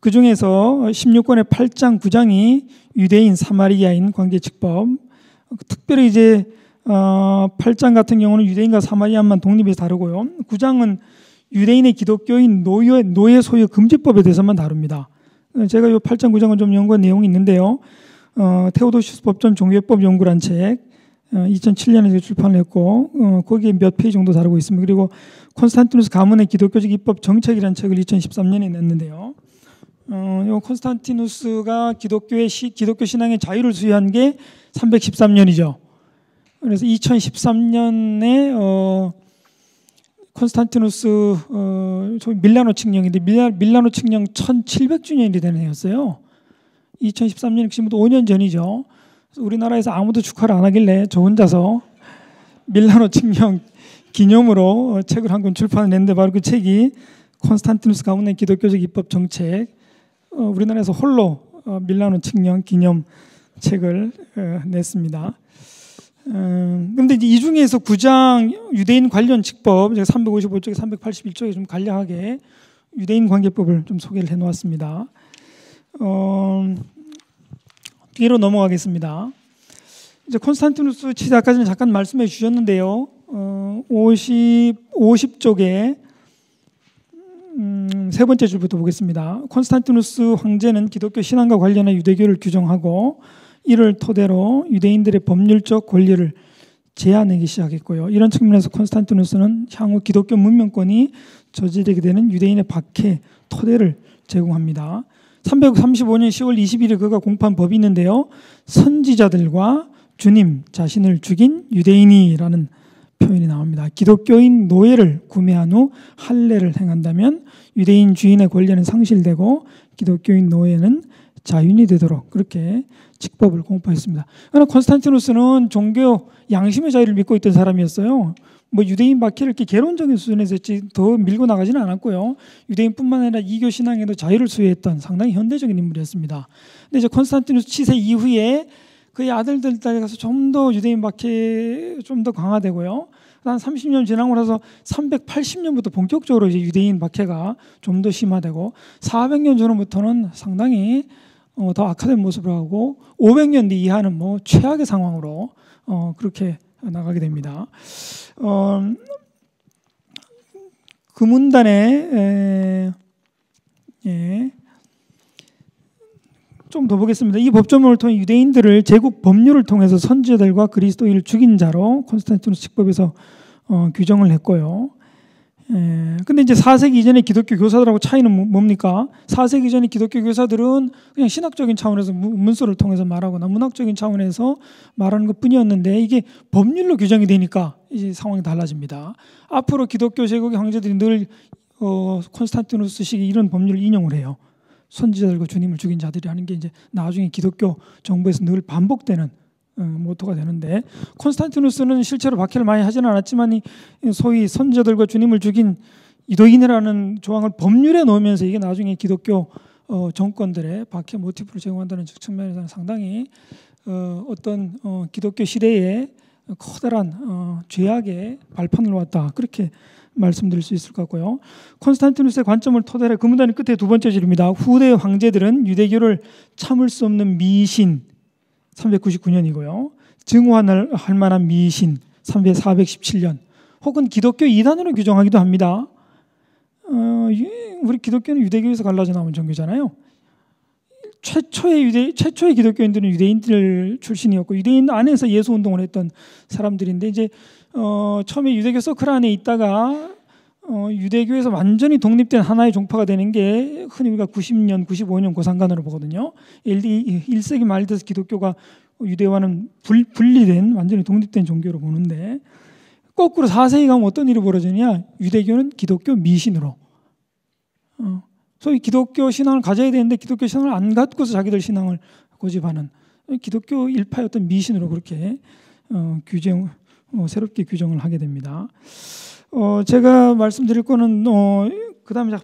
S2: 그 중에서 16권의 8장, 9장이 유대인, 사마리아인 관계 측법, 특별히 이제 어, 8장 같은 경우는 유대인과 사마리아만 독립해서 다루고요. 9장은 유대인의 기독교인 노예, 노예 소유 금지법에 대해서만 다룹니다. 어, 제가 이 8장, 9장은 좀 연구한 내용이 있는데요. 어, 테오도시스 법전 종교법 연구란 책, 어, 2007년에 출판을 했고 어, 거기에 몇 페이지 정도 다루고 있습니다. 그리고 콘스탄티누스 가문의 기독교적 입법 정책이라는 책을 2013년에 냈는데요. 어, 요 콘스탄티누스가 기독교의 시, 기독교 신앙의 자유를 수여한 게 313년이죠. 그래서 2013년에 어, 콘스탄티누스 어, 저 밀라노 측령인데 밀라, 밀라노측령 1700주년이 되는 해였어요. 2013년 지금부터 5년 전이죠. 그래서 우리나라에서 아무도 축하를 안 하길래 저 혼자서 밀라노 측령 기념으로 책을 한 권 출판을 했는데 바로 그 책이 콘스탄티누스 가문의 기독교적 입법 정책 어, 우리나라에서 홀로 어, 밀라노 측령 기념 책을 어, 냈습니다. 그런데 이 중에서 9장 유대인 관련 직법, 355쪽에 381쪽에 좀 간략하게 유대인 관계법을 좀 소개를 해놓았습니다. 어, 뒤로 넘어가겠습니다. 이제 콘스탄티누스 치사까지는 잠깐 말씀해 주셨는데요. 어, 50, 50쪽에 음, 세 번째 줄부터 보겠습니다. 콘스탄티누스 황제는 기독교 신앙과 관련해 유대교를 규정하고 이를 토대로 유대인들의 법률적 권리를 제한하기 시작했고요. 이런 측면에서 콘스탄티누스는 향후 기독교 문명권이 저지되게 되는 유대인의 박해 토대를 제공합니다. 335년 10월 21일 그가 공판 법이 있는데요. 선지자들과 주님 자신을 죽인 유대인이라는 표현이 나옵니다. 기독교인 노예를 구매한 후 할례를 행한다면 유대인 주인의 권리는 상실되고 기독교인 노예는 자윤이 되도록 그렇게 직법을 공포했습니다. 그러나 콘스탄티누스는 종교 양심의 자유를 믿고 있던 사람이었어요. 뭐 유대인 밖에 이렇게 개론적인 수준에서 더 밀고 나가지는 않았고요. 유대인뿐만 아니라 이교 신앙에도 자유를 수여했던 상당히 현대적인 인물이었습니다. 근데 이제 콘스탄티누스 치세 이후에 그의 아들들 따라가서 좀 더 유대인 밖에 좀더 강화되고요. 한 30년 지나고 나서 380년부터 본격적으로 이제 유대인 박해가 좀 더 심화되고 400년 전부터는 상당히 어, 더 악화된 모습을 하고 500년 뒤 이하는 뭐 최악의 상황으로 어, 그렇게 나가게 됩니다. 어, 금문단의 그 에, 예, 좀더 보겠습니다. 이 법조문을 통해 유대인들을 제국 법률을 통해서 선지자들과 그리스도인을 죽인 자로 콘스탄티누스 측법에서 어, 규정을 했고요. 예, 근데 이제 4세기 이전의 기독교 교사들하고 차이는 뭐, 뭡니까? 4세기 이전의 기독교 교사들은 그냥 신학적인 차원에서 문서를 통해서 말하거나 문학적인 차원에서 말하는 것 뿐이었는데 이게 법률로 규정이 되니까 이제 상황이 달라집니다. 앞으로 기독교 제국의 황제들이 늘 어, 콘스탄티누스식의 이런 법률을 인용을 해요. 선지자들과 주님을 죽인 자들이 하는 게 이제 나중에 기독교 정부에서 늘 반복되는 어, 모토가 되는데 콘스탄티누스는 실제로 박해를 많이 하지는 않았지만 이 소위 선지자들과 주님을 죽인 이도인이라는 조항을 법률에 넣으면서 이게 나중에 기독교 어, 정권들의 박해 모티프를 제공한다는 측면에서는 상당히 어, 어떤 기독교 시대에 커다란 죄악의 발판을 놓았다 그렇게 말씀드릴 수 있을 것 같고요. 콘스탄티누스의 관점을 토대로 그문단의 끝에 두 번째 줄입니다. 후대 황제들은 유대교를 참을 수 없는 미신 399년이고요. 증오할 만한 미신 3 417년 혹은 기독교 이단으로 규정하기도 합니다. 어, 우리 기독교는 유대교에서 갈라져 나온 종교잖아요. 최초의 유대 최초의 기독교인들은 유대인들 출신이었고 유대인 안에서 예수 운동을 했던 사람들인데 이제 어, 처음에 유대교 서클 안에 있다가 어, 유대교에서 완전히 독립된 하나의 종파가 되는 게 흔히 우리가 90년, 95년 고상간으로 보거든요. 1, 세기 말 돼서 기독교가 유대와는 불, 분리된 완전히 독립된 종교로 보는데 거꾸로 4세기 가면 어떤 일이 벌어지냐? 유대교는 기독교 미신으로. 어, 소위 기독교 신앙을 가져야 되는데 기독교 신앙을 안 갖고서 자기들 신앙을 고집하는 기독교 일파였던 미신으로 그렇게 어, 규정 어, 새롭게 규정을 하게 됩니다. 어, 제가 말씀드릴 거는 어, 그다음에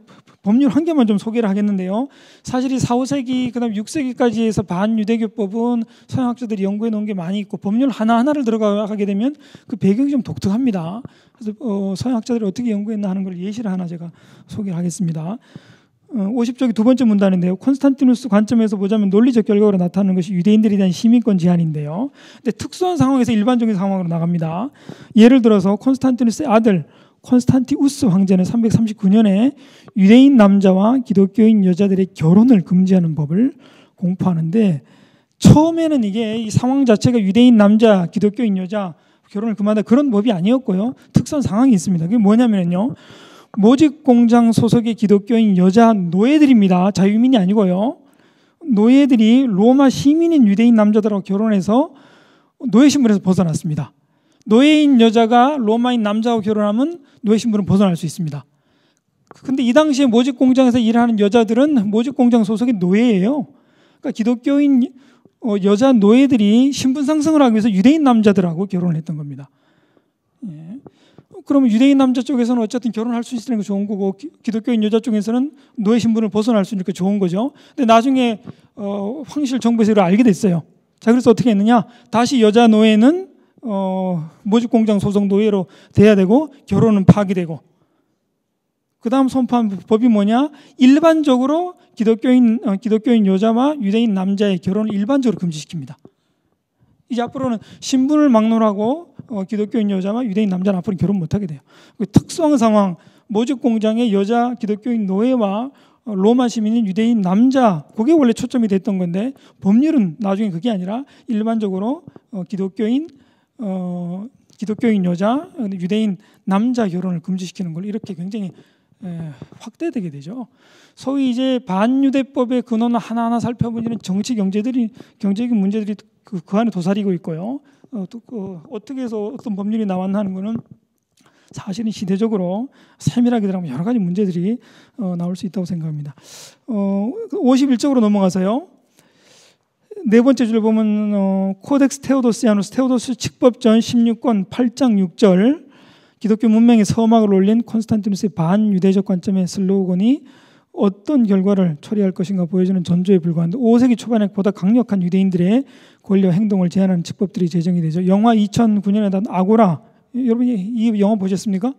S2: 법률 한 개만 좀 소개를 하겠는데요. 사실 이 4, 5세기 그다음 6세기까지 해서 반유대교법은 서양학자들이 연구해 놓은 게 많이 있고 법률 하나하나를 들어가게 되면 그 배경이 좀 독특합니다. 그래서 어, 서양학자들이 어떻게 연구했나 하는 걸 예시를 하나 제가 소개를 하겠습니다. 50쪽이 어, 두 번째 문단인데요. 콘스탄티누스 관점에서 보자면 논리적 결과로 나타나는 것이 유대인들에 대한 시민권 제한인데요. 근데 특수한 상황에서 일반적인 상황으로 나갑니다. 예를 들어서 콘스탄티누스의 아들 콘스탄티우스 황제는 339년에 유대인 남자와 기독교인 여자들의 결혼을 금지하는 법을 공포하는데 처음에는 이게 이 상황 자체가 유대인 남자, 기독교인 여자 결혼을 금하다 그런 법이 아니었고요. 특수한 상황이 있습니다. 그게 뭐냐면요. 모직 공장 소속의 기독교인 여자 노예들입니다. 자유민이 아니고요. 노예들이 로마 시민인 유대인 남자들하고 결혼해서 노예 신분에서 벗어났습니다. 노예인 여자가 로마인 남자하고 결혼하면 노예 신분은 벗어날 수 있습니다. 근데 이 당시에 모직 공장에서 일하는 여자들은 모직 공장 소속의 노예예요. 그러니까 기독교인 어, 여자 노예들이 신분 상승을 하기 위해서 유대인 남자들하고 결혼 했던 겁니다. 그러면 유대인 남자 쪽에서는 어쨌든 결혼할 수 있으니까 좋은 거고 기독교인 여자 쪽에서는 노예 신분을 벗어날 수 있으니까 좋은 거죠. 근데 나중에 어, 황실 정부에서 알게 됐어요. 자 그래서 어떻게 했느냐? 다시 여자 노예는 어, 모집 공장 소송 노예로 돼야 되고 결혼은 파기되고 그다음 선포한 법이 뭐냐? 일반적으로 기독교인 어, 기독교인 여자와 유대인 남자의 결혼을 일반적으로 금지시킵니다. 이제 앞으로는 신분을 막론하고 어, 기독교인 여자와 유대인 남자는 앞으로 결혼 못하게 돼요. 그 특수한 상황, 모집 공장의 여자 기독교인 노예와 어, 로마 시민인 유대인 남자, 그게 원래 초점이 됐던 건데 법률은 나중에 그게 아니라 일반적으로 어, 기독교인 어, 기독교인 여자, 유대인 남자 결혼을 금지시키는 걸 이렇게 굉장히 에, 확대되게 되죠. 소위 이제 반유대법의 근원을 하나하나 살펴보면 정치 경제들이 경제적인 문제들이 그, 그 안에 도사리고 있고요. 어, 그 어, 떻게 해서 어떤 법률이 나왔나 하는 거는 사실은 시대적으로 세밀하게 들어가면 여러 가지 문제들이 어, 나올 수 있다고 생각합니다. 어, 51쪽으로 그 넘어가서요. 네 번째 줄을 보면 어, 코덱스 테오도스야누스 테오도스 칙법전 16권 8장 6절 기독교 문명의 서막을 올린 콘스탄티누스의 반유대적 관점의 슬로건이 어떤 결과를 처리할 것인가 보여주는 전조에 불과한데 5세기 초반에 보다 강력한 유대인들의 권력 행동을 제한하는 직법들이 제정이 되죠. 영화 2009년에 난 아고라 여러분이 이 영화 보셨습니까?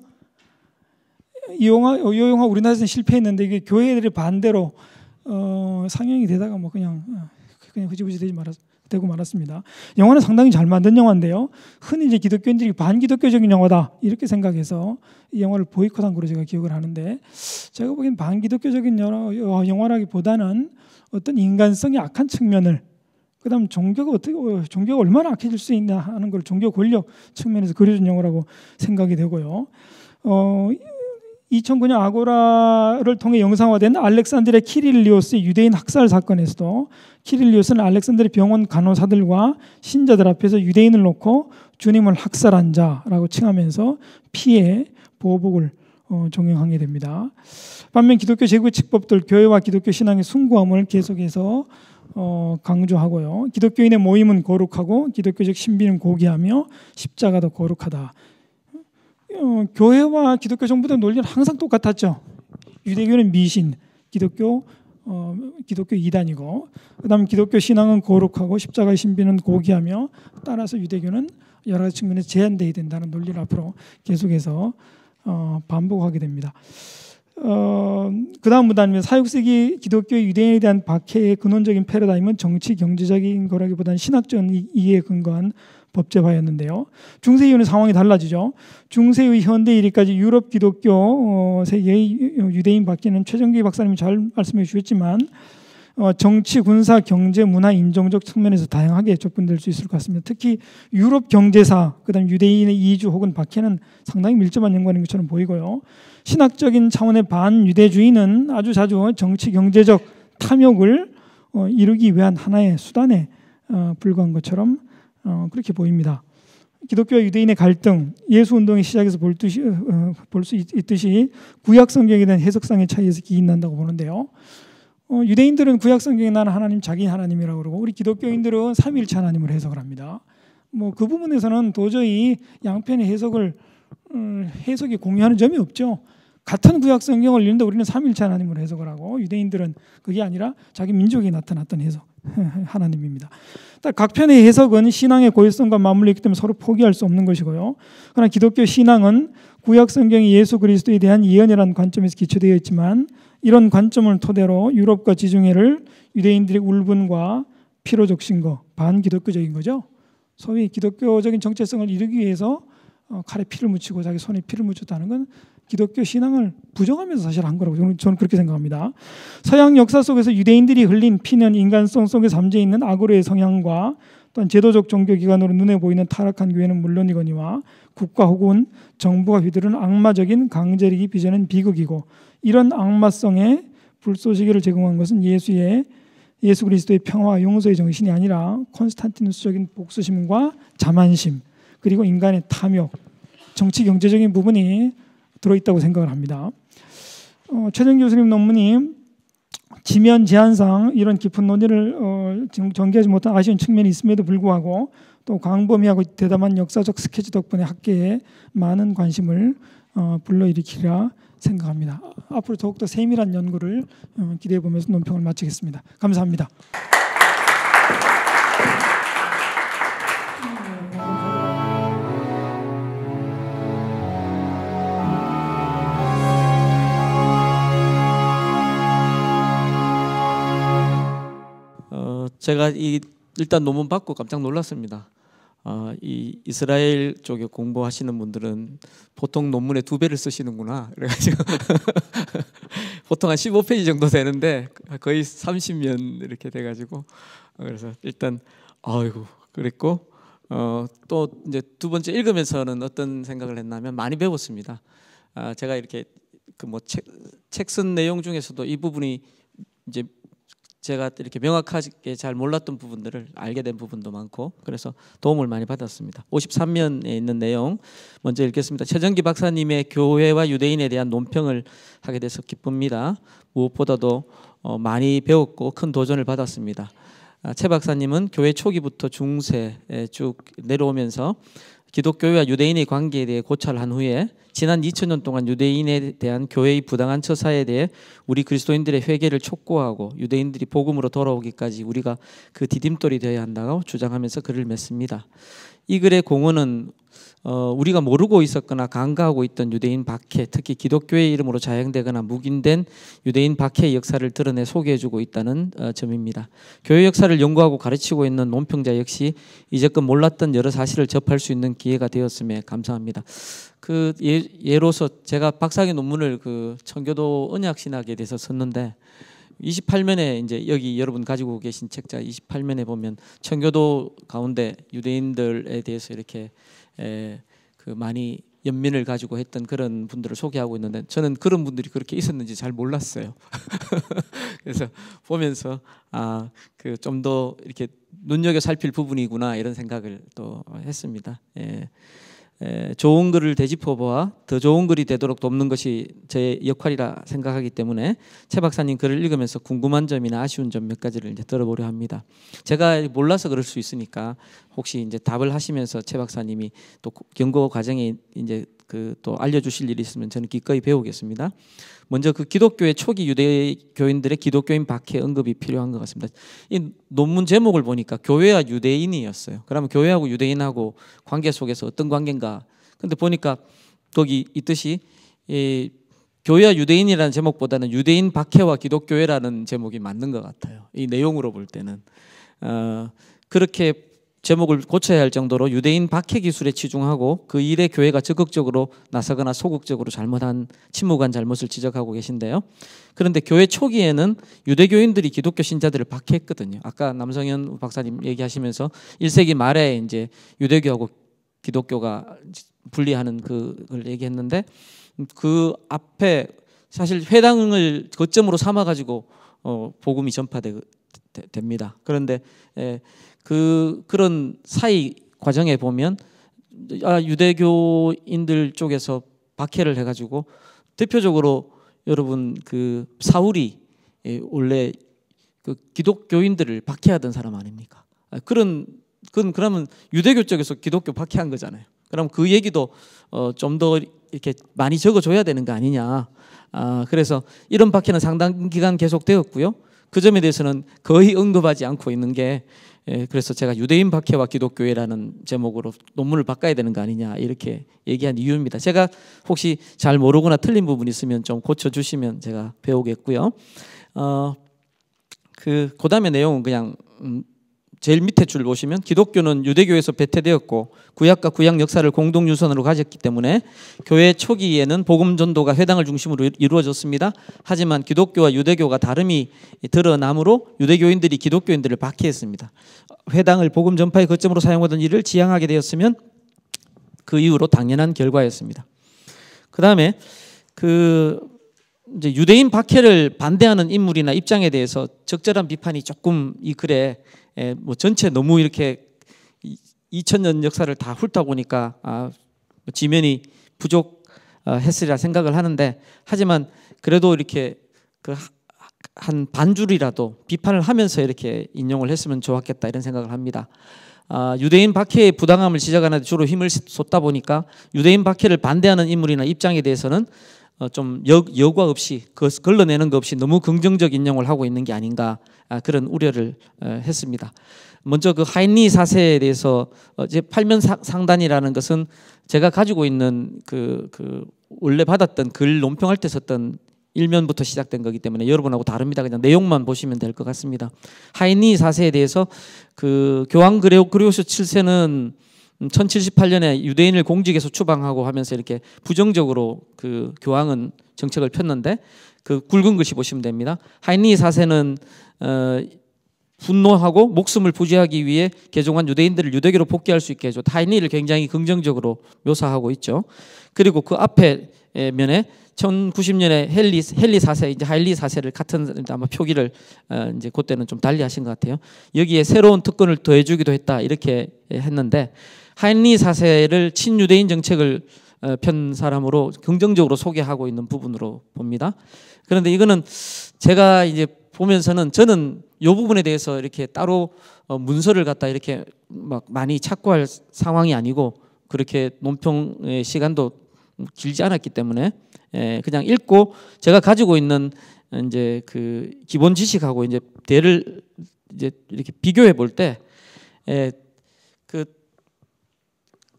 S2: 이 영화 이 영화 우리나라에서 실패했는데 이게 교회들이 반대로 어, 상영이 되다가 뭐 그냥 어, 그냥 흐지부지 되지 말아서 되고 말았습니다. 영화는 상당히 잘 만든 영화인데요. 흔히 이제 기독교인들이 반기독교적인 영화다 이렇게 생각해서 이 영화를 보이콧한 걸로 제가 기억을 하는데 제가 보기엔 반기독교적인 영화, 어, 영화라기보다는 어떤 인간성이 악한 측면을 그다음 종교가 어떻게 어, 종교가 얼마나 악해질 수 있나 하는 걸 종교 권력 측면에서 그려준 영화라고 생각이 되고요. 어, 2009년 아고라를 통해 영상화된 알렉산드레 키릴리오스의 유대인 학살 사건에서도 키릴리오스는 알렉산드레 병원 간호사들과 신자들 앞에서 유대인을 놓고 주님을 학살한 자라고 칭하면서 피해 보복을 어, 종용하게 됩니다. 반면 기독교 제국의 측법들 교회와 기독교 신앙의 숭고함을 계속해서 어, 강조하고요. 기독교인의 모임은 거룩하고 기독교적 신비는 고귀하며 십자가도 거룩하다. 어, 교회와 기독교 정부의 논리는 항상 똑같았죠. 유대교는 미신, 기독교 어, 기독교 이단이고 그다음 기독교 신앙은 거룩하고 십자가의 신비는 고귀하며 따라서 유대교는 여러 가지 측면에 제한돼야 된다는 논리를 앞으로 계속해서 어, 반복하게 됩니다. 어, 그다음 문단이면 사육세기 기독교의 유대인에 대한 박해의 근원적인 패러다임은 정치 경제적인 거라기보다는 신학적인 이해에 근거한 법제화였는데요. 중세 이후는 상황이 달라지죠. 중세의 현대 이르까지 유럽 기독교 어, 세계의 유대인 밖에는 최정기 박사님이 잘 말씀해 주셨지만 어, 정치, 군사, 경제, 문화, 인종적 측면에서 다양하게 접근될 수 있을 것 같습니다. 특히 유럽 경제사, 그다음 유대인의 이주 혹은 박해는 상당히 밀접한 연관인 것처럼 보이고요. 신학적인 차원의 반유대주의는 아주 자주 정치, 경제적 탐욕을 어, 이루기 위한 하나의 수단에 어, 불과한 것처럼 어, 그렇게 보입니다. 기독교와 유대인의 갈등, 예수 운동의 시작에서 볼, 어, 어 있듯이 구약 성경에 대한 해석상의 차이에서 기인난다고 보는데요. 어, 유대인들은 구약 성경에 나는 하나님 자기 하나님이라고 그러고 우리 기독교인들은 삼일차 하나님을 해석을 합니다. 뭐 그 부분에서는 도저히 양편의 해석을 음, 해석이 공유하는 점이 없죠. 같은 구약 성경을 읽는데 우리는 삼일차 하나님을 해석을 하고 유대인들은 그게 아니라 자기 민족이 나타났던 해석, [laughs] 하나님입니다. 각 편의 해석은 신앙의 고유성과 맞물리기 때문에 서로 포기할 수 없는 것이고요. 그러나 기독교 신앙은 구약 성경이 예수 그리스도에 대한 예언이라는 관점에서 기초되어 있지만 이런 관점을 토대로 유럽과 지중해를 유대인들의 울분과 피로적신 거, 반기독교적인 거죠. 소위 기독교적인 정체성을 이루기 위해서 어, 칼에 피를 묻히고 자기 손에 피를 묻혔다는 건 기독교 신앙을 부정하면서 사실 한 거라고 저는, 저는 그렇게 생각합니다. 서양 역사 속에서 유대인들이 흘린 피는 인간성 속에 잠재 있는 악으로의 성향과 또한 제도적 종교 기관으로 눈에 보이는 타락한 교회는 물론이거니와 국가 혹은 정부가 휘두른 악마적인 강제력이 빚어낸 비극이고 이런 악마성의 불쏘시개를 제공한 것은 예수의 예수 그리스도의 평화와 용서의 정신이 아니라 콘스탄티누스적인 복수심과 자만심 그리고 인간의 탐욕 정치 경제적인 부분이 들어있다고 생각을 합니다. 어, 최정 교수님 논문이 지면 제한상 이런 깊은 논의를 어, 전개하지 못한 아쉬운 측면이 있음에도 불구하고 또 광범위하고 대담한 역사적 스케치 덕분에 학계에 많은 관심을 어, 불러일으키라 생각합니다. 앞으로 더욱더 세밀한 연구를 어, 기대해 보면서 논평을 마치겠습니다. 감사합니다.
S3: 제가 이 일단 논문 받고 깜짝 놀랐습니다. 어, 이 이스라엘 쪽에 공부하시는 분들은 보통 논문의 두 배를 쓰시는구나. [laughs] 그래가지고 [laughs] 보통 한 15페이지 정도 되는데 거의 30면 이렇게 돼가지고 아, 그래서 일단 아이고 그랬고 어, 또 이제 두 번째 읽으면서는 어떤 생각을 했냐면 많이 배웠습니다. 아, 제가 이렇게 그 뭐책쓴 내용 중에서도 이 부분이 이제 제가 이렇게 명확하게 잘 몰랐던 부분들을 알게 된 부분도 많고 그래서 도움을 많이 받았습니다. 53면에 있는 내용 먼저 읽겠습니다. 최정기 박사님의 교회와 유대인에 대한 논평을 하게 돼서 기쁩니다. 무엇보다도 어, 많이 배웠고 큰 도전을 받았습니다. 아, 최 박사님은 교회 초기부터 중세에 쭉 내려오면서 기독교와 유대인의 관계에 대해 고찰한 후에 지난 2000년 동안 유대인에 대한 교회의 부당한 처사에 대해 우리 그리스도인들의 회개를 촉구하고 유대인들이 복음으로 돌아오기까지 우리가 그 디딤돌이 되어야 한다고 주장하면서 글을 맺습니다. 이 글의 공헌은 어, 우리가 모르고 있었거나 간과하고 있던 유대인 박해, 특히 기독교의 이름으로 자행되거나 묵인된 유대인 박해의 역사를 드러내 소개해주고 있다는 어, 점입니다. 교회 역사를 연구하고 가르치고 있는 논평자 역시 이제껏 몰랐던 여러 사실을 접할 수 있는 기회가 되었음에 감사합니다. 그 예, 예 로서 제가 박사학위 논문을 그 청교도 언약 신학에 대해서 썼는데 28면에 이제 여기 여러분 가지고 계신 책자 28면에 보면 청교도 가운데 유대인들에 대해서 이렇게 에, 예, 그 많이 연민을 가지고 했던 그런 분들을 소개하고 있는데 저는 그런 분들이 그렇게 있었는지 잘 몰랐어요. [laughs] 그래서 보면서 아 그 좀 더 이렇게 눈여겨 살필 부분이구나 이런 생각을 또 했습니다. 예. 좋은 글을 되짚어보아 더 좋은 글이 되도록 돕는 것이 제 역할이라 생각하기 때문에 최 박사님 글을 읽으면서 궁금한 점이나 아쉬운 점 몇 가지를 이제 들어보려 합니다. 제가 몰라서 그럴 수 있으니까 혹시 이제 답을 하시면서 최 박사님이 또 연구 과정에 이제 그또 알려주실 일이 있으면 저는 기꺼이 배우겠습니다. 먼저 그 기독교의 초기 유대교인들의 기독교인 박해 언급이 필요한 것 같습니다. 이 논문 제목을 보니까 교회와 유대인이었어요. 그러면 교회하고 유대인하고 관계 속에서 어떤 관계인가? 근데 보니까 거기 이 뜻이 이 교회와 유대인이라는 제목보다는 유대인 박해와 기독교회라는 제목이 맞는 것 같아요. 이 내용으로 볼 때는 어, 그렇게 제목을 고쳐야 할 정도로 유대인 박해 기술에 치중하고 그 일에 교회가 적극적으로 나서거나 소극적으로 잘못한 침묵한 잘못을 지적하고 계신데요. 그런데 교회 초기에는 유대교인들이 기독교 신자들을 박해했거든요. 아까 남성현 박사님 얘기하시면서 1세기 말에 이제 유대교하고 기독교가 분리하는 그걸 얘기했는데 그 앞에 사실 회당을 거점으로 삼아 가지고 어 복음이 전파됩니다. 되 그런데 에, 그 그런 사이 과정에 보면 아, 유대교인들 쪽에서 박해를 해가지고 대표적으로 여러분 그 사울이 예, 원래 그 기독교인들을 박해하던 사람 아닙니까? 아, 그런 그건 그러면 유대교 쪽에서 기독교 박해한 거잖아요. 그럼 그 얘기도 어, 좀 더 이렇게 많이 적어줘야 되는 거 아니냐. 아, 그래서 이런 박해는 상당 기간 계속되었고요. 그 점에 대해서는 거의 언급하지 않고 있는 게 예, 그래서 제가 유대인 박해와 기독교회라는 제목으로 논문을 바꿔야 되는 거 아니냐 이렇게 얘기한 이유입니다. 제가 혹시 잘 모르거나 틀린 부분 있으면 좀 고쳐주시면 제가 배우겠고요. 어, 그, 그 다음에 내용은 그냥 음, 제일 밑에 줄 보시면 기독교는 유대교에서 배태되었고 구약과 구약 역사를 공동 유선으로 가졌기 때문에 교회 초기에는 복음 전도가 회당을 중심으로 이루어졌습니다. 하지만 기독교와 유대교가 다름이 드러나므로 유대교인들이 기독교인들을 박해했습니다. 회당을 복음 전파의 거점으로 사용하던 일을 지향하게 되었으면 그 이후로 당연한 결과였습니다. 그다음에 그 이제 유대인 박해를 반대하는 인물이나 입장에 대해서 적절한 비판이 조금 이 글에 예, 뭐 전체 너무 이렇게 2000년 역사를 다 훑다 보니까 아, 뭐 지면이 부족했으리라 생각을 하는데 하지만 그래도 이렇게 그 한 반줄이라도 비판을 하면서 이렇게 인용을 했으면 좋았겠다 이런 생각을 합니다. 아, 유대인 박해의 부당함을 지적하는데 주로 힘을 쏟다 보니까 유대인 박해를 반대하는 인물이나 입장에 대해서는 어, 좀 여, 여과 없이 그 걸러내는 것 없이 너무 긍정적 인용을 하고 있는 게 아닌가 아, 그런 우려를 어, 했습니다. 먼저 그 하인리 사세에 대해서 어, 이제 팔면 상단이라는 것은 제가 가지고 있는 그, 그 원래 받았던 글 논평할 때 썼던 일면부터 시작된 거기 때문에 여러분하고 다릅니다. 그냥 내용만 보시면 될 것 같습니다. 하인리 사세에 대해서 그 교황 그레오그레오스 7세는 1078년에 음, 유대인을 공직에서 추방하고 하면서 이렇게 부정적으로 그 교황은 정책을 폈는데 그 굵은 것이 보시면 됩니다. 하인리 4세는 어, 분노하고 목숨을 부지하기 위해 개종한 유대인들을 유대교로 복귀할 수 있게 해줘. 하인리를 굉장히 긍정적으로 묘사하고 있죠. 그리고 그 앞에 면에 1090년에 헨리 헨리 4세 이제 하일리 4세를 같은 아마 표기를 어, 이제 그때는 좀 달리 하신 것 같아요. 여기에 새로운 특권을 더해 주기도 했다. 이렇게 했는데 하인리 사세를 친유대인 정책을 어, 편 사람으로 긍정적으로 소개하고 있는 부분으로 봅니다. 그런데 이거는 제가 이제 보면서는 저는 이 부분에 대해서 이렇게 따로 어, 문서를 갖다 이렇게 막 많이 착고할 상황이 아니고 그렇게 논평의 시간도 길지 않았기 때문에 예, 그냥 읽고 제가 가지고 있는 어, 이제 그 기본 지식하고 이제 대를 이제 이렇게 비교해 볼때 예,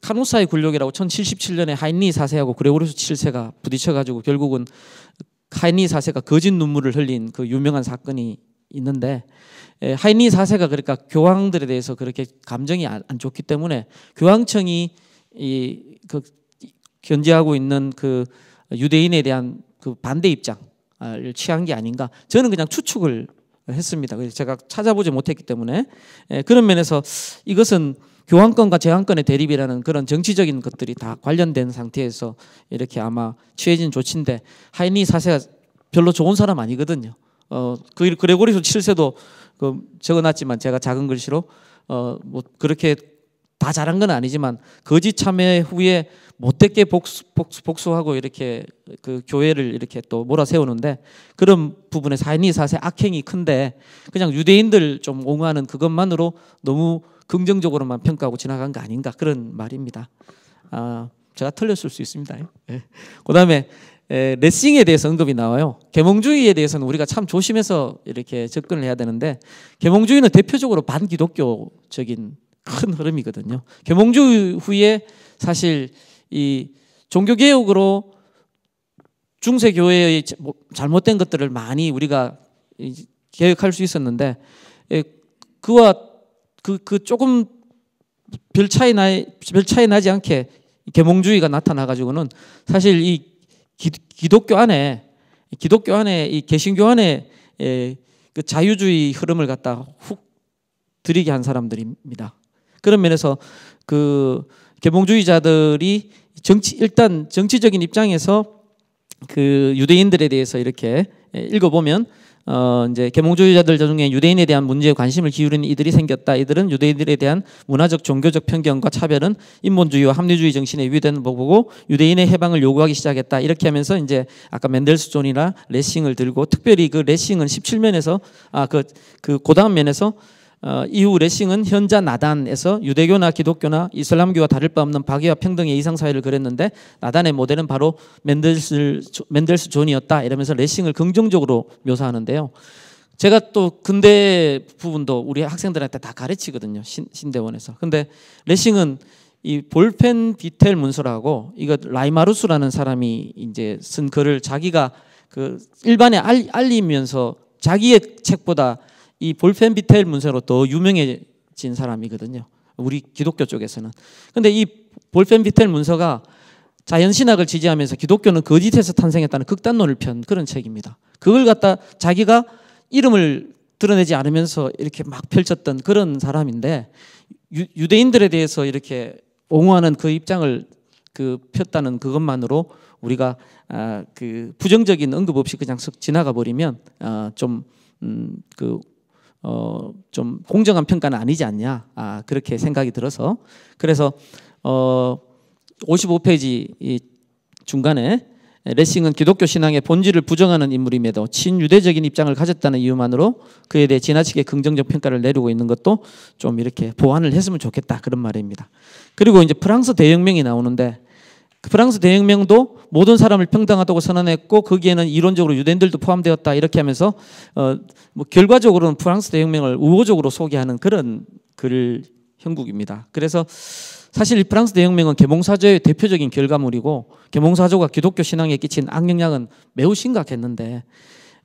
S3: 카누사의 굴욕이라고 1077년에 하인리 사세하고 그레고리우스 7세가 부딪혀가지고 결국은 하인리 사세가 거짓 눈물을 흘린 그 유명한 사건이 있는데 하인리 사세가 그러니까 교황들에 대해서 그렇게 감정이 안, 안 좋기 때문에 교황청이 이그 견제하고 있는 그 유대인에 대한 그 반대 입장을 취한 게 아닌가 저는 그냥 추측을 했습니다. 그래서 제가 찾아보지 못했기 때문에 그런 면에서 이것은 교환권과 제환권의 대립이라는 그런 정치적인 것들이 다 관련된 상태에서 이렇게 아마 취해진 조치인데 하이니 사세가 별로 좋은 사람 아니거든요. 어, 그그레고리 7세도 그 적어놨지만 제가 작은 글씨로 어, 뭐 그렇게 다 잘한 건 아니지만 거짓 참회 후에 못되게 복수, 복수 복수 하고 이렇게 그 교회를 이렇게 또 몰아세우는데 그런 부분에 사인이 사세 악행이 큰데 그냥 유대인들 좀 옹호하는 그것만으로 너무 긍정적으로만 평가하고 지나간 거 아닌가 그런 말입니다. 아 제가 틀렸을 수 있습니다. 네. 그다음에 에, 레싱에 대해서 언급이 나와요. 계몽주의에 대해서는 우리가 참 조심해서 이렇게 접근을 해야 되는데 계몽주의는 대표적으로 반기독교적인 큰 흐름이거든요. 개몽주 후에 사실 이 종교 개혁으로 중세 교회의 뭐, 잘못된 것들을 많이 우리가 개혁할 수 있었는데 예, 그와 그, 그 조금 별 차이 나, 별 차이 나지 않게 개몽주의가 나타나가지고는 사실 이 기, 독교 안에 기독교 안에 이 개신교 안에 에, 예, 그 자유주의 흐름을 갖다 훅 들이게 한 사람들입니다. 그런 면에서 그 개봉주의자들이 정치 일단 정치적인 입장에서 그 유대인들에 대해서 이렇게 예, 읽어보면 어 이제 개몽주의자들 중에 유대인에 대한 문제에 관심을 기울이는 이들이 생겼다. 이들은 유대인들에 대한 문화적 종교적 편견과 차별은 인본주의와 합리주의 정신에 위배되는 보고 유대인의 해방을 요구하기 시작했다. 이렇게 하면서 이제 아까 맨델스존이나 레싱을 들고 특별히 그 레싱은 17면에서 아 그그 그, 그 다음 면에서 어, 이후 레싱은 현자 나단에서 유대교나 기독교나 이슬람교와 다를 바 없는 박애와 평등의 이상 사회를 그렸는데 나단의 모델은 바로 맨델스, 맨델스 존이었다 이러면서 레싱을 긍정적으로 묘사하는데요. 제가 또 근대 부분도 우리 학생들한테 다 가르치거든요 신, 대원에서 근데 레싱은 이 볼펜 비텔 문서라고 이거 라이마루스라는 사람이 이제 쓴 글을 자기가 그 일반에 알, 리면서 자기의 책보다 이 볼펜 비텔 문서로 또 유명해진 사람이거든요. 우리 기독교 쪽에서는. 근데 이 볼펜 비텔 문서가 자연신학을 지지하면서 기독교는 거짓에서 그 탄생했다는 극단론을 편 그런 책입니다. 그걸 갖다 자기가 이름을 드러내지 않으면서 이렇게 막 펼쳤던 그런 사람인데 유, 대인들에 대해서 이렇게 옹호하는 그 입장을 그 폈다는 그것만으로 우리가 아, 그 부정적인 언급 없이 그냥 쓱 지나가 버리면 아, 좀그 음, 그 어, 좀 공정한 평가는 아니지 않냐 아, 그렇게 생각이 들어서 그래서 어, 55페이지 이 중간에 레싱은 기독교 신앙의 본질을 부정하는 인물임에도 친유대적인 입장을 가졌다는 이유만으로 그에 대해 지나치게 긍정적 평가를 내리고 있는 것도 좀 이렇게 보완을 했으면 좋겠다 그런 말입니다. 그리고 이제 프랑스 대혁명이 나오는데 프랑스 대혁명도 모든 사람을 평등하다고 선언했고 거기에는 이론적으로 유대인들도 포함되었다 이렇게 하면서 어, 뭐 결과적으로는 프랑스 대혁명을 우호적으로 소개하는 그런 글 형국입니다. 그래서 사실 프랑스 대혁명은 개몽사조의 대표적인 결과물이고 개몽사조가 기독교 신앙에 끼친 악영향은 매우 심각했는데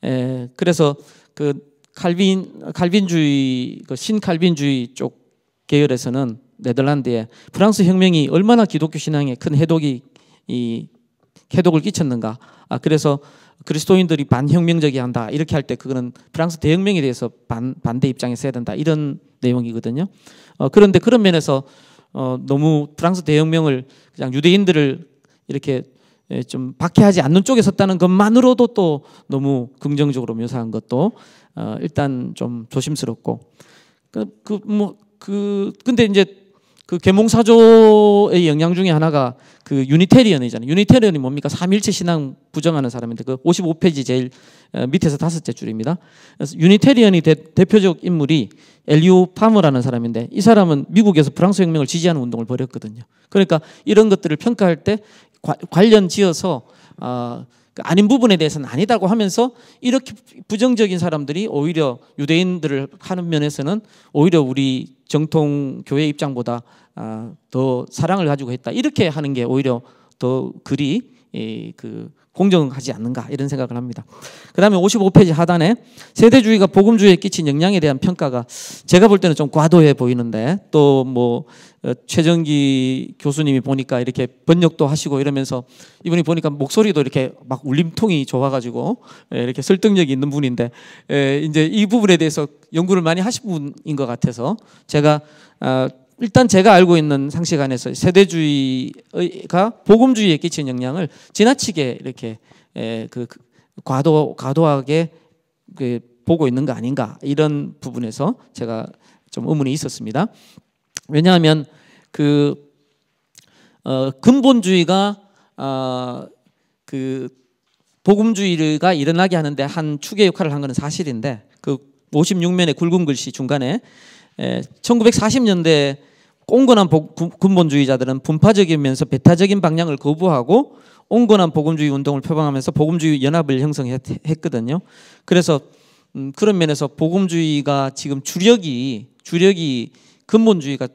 S3: 에, 그래서 그 칼빈 칼빈주의 그 신칼빈주의 쪽 계열에서는 네덜란드에 프랑스 혁명이 얼마나 기독교 신앙에 큰 해독이 이 해독을 끼쳤는가. 아, 그래서 그리스도인들이 반혁명적이 한다. 이렇게 할 때 그거는 프랑스 대혁명에 대해서 반, 반대 입장에서 해야 된다. 이런 내용이거든요. 어, 그런데 그런 면에서 어, 너무 프랑스 대혁명을 그냥 유대인들을 이렇게 좀 박해하지 않는 쪽에 섰다는 것만으로도 또 너무 긍정적으로 묘사한 것도 어, 일단 좀 조심스럽고 그그 그, 뭐, 그, 근데 이제 그 계몽사조의 영향 중에 하나가 그 유니테리언이잖아요. 유니테리언이 뭡니까? 삼일체 신앙 부정하는 사람인데 그 55페이지 제일 어, 밑에서 다섯째 줄입니다. 그래서 유니테리언이 대, 표적 인물이 엘리오 파머라는 사람인데 이 사람은 미국에서 프랑스 혁명을 지지하는 운동을 벌였거든요. 그러니까 이런 것들을 평가할 때 과, 관련 지어서 어, 그 아닌 부분에 대해서는 아니다고 하면서 이렇게 부정적인 사람들이 오히려 유대인들을 하는 면에서는 오히려 우리 정통 교회 입장보다 아, 더 사랑을 가지고 했다 이렇게 하는 게 오히려 더 글이 이, 그 공정하지 않는가 이런 생각을 합니다. 그 다음에 55페이지 하단에 세대주의가 복음주의에 끼친 영향에 대한 평가가 제가 볼 때는 좀 과도해 보이는데 또뭐 어, 최정기 교수님이 보니까 이렇게 번역도 하시고 이러면서 이분이 보니까 목소리도 이렇게 막 울림통이 좋아가지고 예, 이렇게 설득력이 있는 분인데 예, 이제 이 부분에 대해서 연구를 많이 하신 분인 것 같아서 제가 아, 일단 제가 알고 있는 상식 안에서 세대주의가 복음주의에 끼친 영향을 지나치게 이렇게 그, 그 과도 과도하게 그 보고 있는 거 아닌가 이런 부분에서 제가 좀 의문이 있었습니다. 왜냐하면 그 어, 근본주의가 어, 그 복음주의가 일어나게 하는데 한 축의 역할을 한 것은 사실인데 그 56면의 굵은 글씨 중간에 에, 1940년대 온건한 근본주의자들은 분파적이면서 배타적인 방향을 거부하고 온건한 복음주의 운동을 표방하면서 복음주의 연합을 형성했거든요. 그래서 음, 그런 면에서 복음주의가 지금 주력이 주력이 근본주의가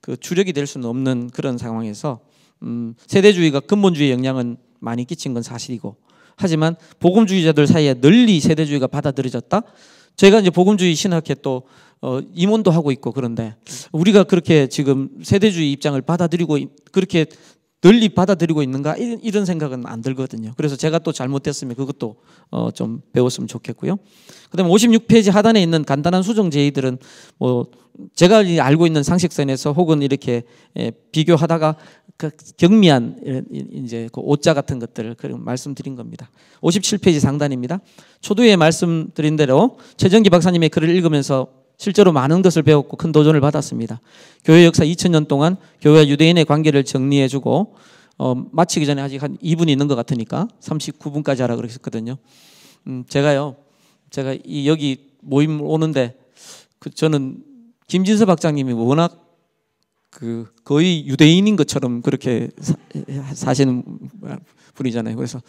S3: 그 주력이 될 수는 없는 그런 상황에서 음, 세대주의가 근본주의 영향은 많이 끼친 건 사실이고 하지만 복음주의자들 사이에 널리 세대주의가 받아들여졌다. 제가 이제 복음주의 신학회 또 어, 임원도 하고 있고 그런데 우리가 그렇게 지금 세대주의 입장을 받아들이고 그렇게 널리 받아들이고 있는가 이런 생각은 안 들거든요. 그래서 제가 또 잘못됐으면 그것도 어, 좀 배웠으면 좋겠고요. 그다음에 56페이지 하단에 있는 간단한 수정 제의들은 뭐 제가 알고 있는 상식선에서 혹은 이렇게 예, 비교하다가 그 경미한 이제 그 오자 같은 것들을 그런 말씀드린 겁니다. 57페이지 상단입니다. 초두에 말씀드린 대로 최정기 박사님의 글을 읽으면서 실제로 많은 것을 배웠고 큰 도전을 받았습니다. 교회 역사 2000년 동안 교회와 유대인의 관계를 정리해주고 어, 마치기 전에 아직 한 2분 있는 것 같으니까 39분까지 하라 그랬거든요. 음, 제가요, 제가 이 여기 모임 오는데 그 저는 김진서 박장님이 워낙 그 거의 유대인인 것처럼 그렇게 사, 시는 분이잖아요. 그래서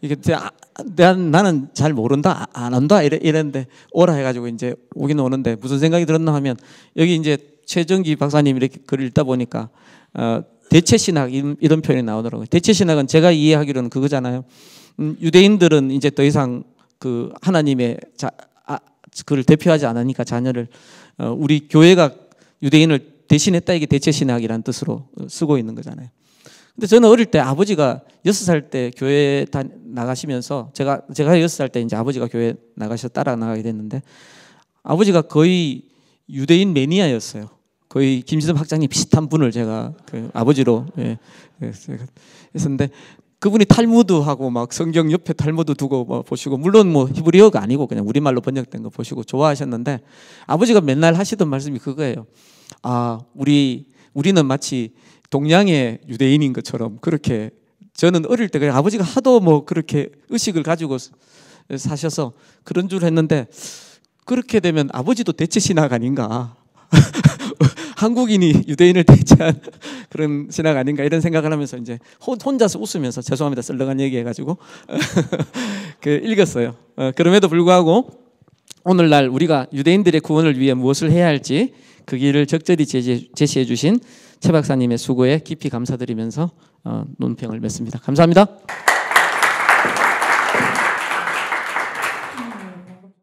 S3: 이게 난, 아, 나는 잘 모른다, 아, 안 한다 이래, 이랬는데 오라 해가지고 이제 오긴 오는데 무슨 생각이 들었나 하면 여기 이제 최정기 박사님 이렇게 글 읽다 보니까 어, 대체 신학 이런 표현이 나오더라고요. 대체 신학은 제가 이해하기로는 그거잖아요. 음, 유대인들은 이제 더 이상 그 하나님의 자, 아, 그를 대표하지 않으니까 자녀를 어, 우리 교회가 유대인을 대신했다 이게 대체 신학이라는 뜻으로 쓰고 있는 거잖아요. 근데 저는 어릴 때 아버지가 여섯 살 때 교회 다 나가시면서 제가 제가 여섯 살 때 이제 아버지가 교회 나가셔 서 따라 나가게 됐는데 아버지가 거의 유대인 매니아였어요. 거의 김시섭 학장님 비슷한 분을 제가 그 아버지로 예, 예 했었는데 그분이 탈무드하고 막 성경 옆에 탈무드 두고 뭐 보시고 물론 뭐 히브리어가 아니고 그냥 우리말로 번역된 거 보시고 좋아하셨는데 아버지가 맨날 하시던 말씀이 그거예요. 아, 우리, 우리는 마치 동양의 유대인인 것처럼 그렇게 저는 어릴 때 그냥 아버지가 하도 뭐 그렇게 의식을 가지고 사셔서 그런 줄 했는데 그렇게 되면 아버지도 대체 신학 아닌가. [laughs] 한국인이 유대인을 대체한 [laughs] 그런 신학 아닌가 이런 생각을 하면서 이제 혼자서 웃으면서 죄송합니다 썰렁한 얘기 해가지고 [laughs] 그 읽었어요. 어, 그럼에도 불구하고 오늘날 우리가 유대인들의 구원을 위해 무엇을 해야 할지 그 길을 적절히 제시해 주신 최 박사님의 수고에 깊이 감사드리면서 어, 논평을 맺습니다. 감사합니다.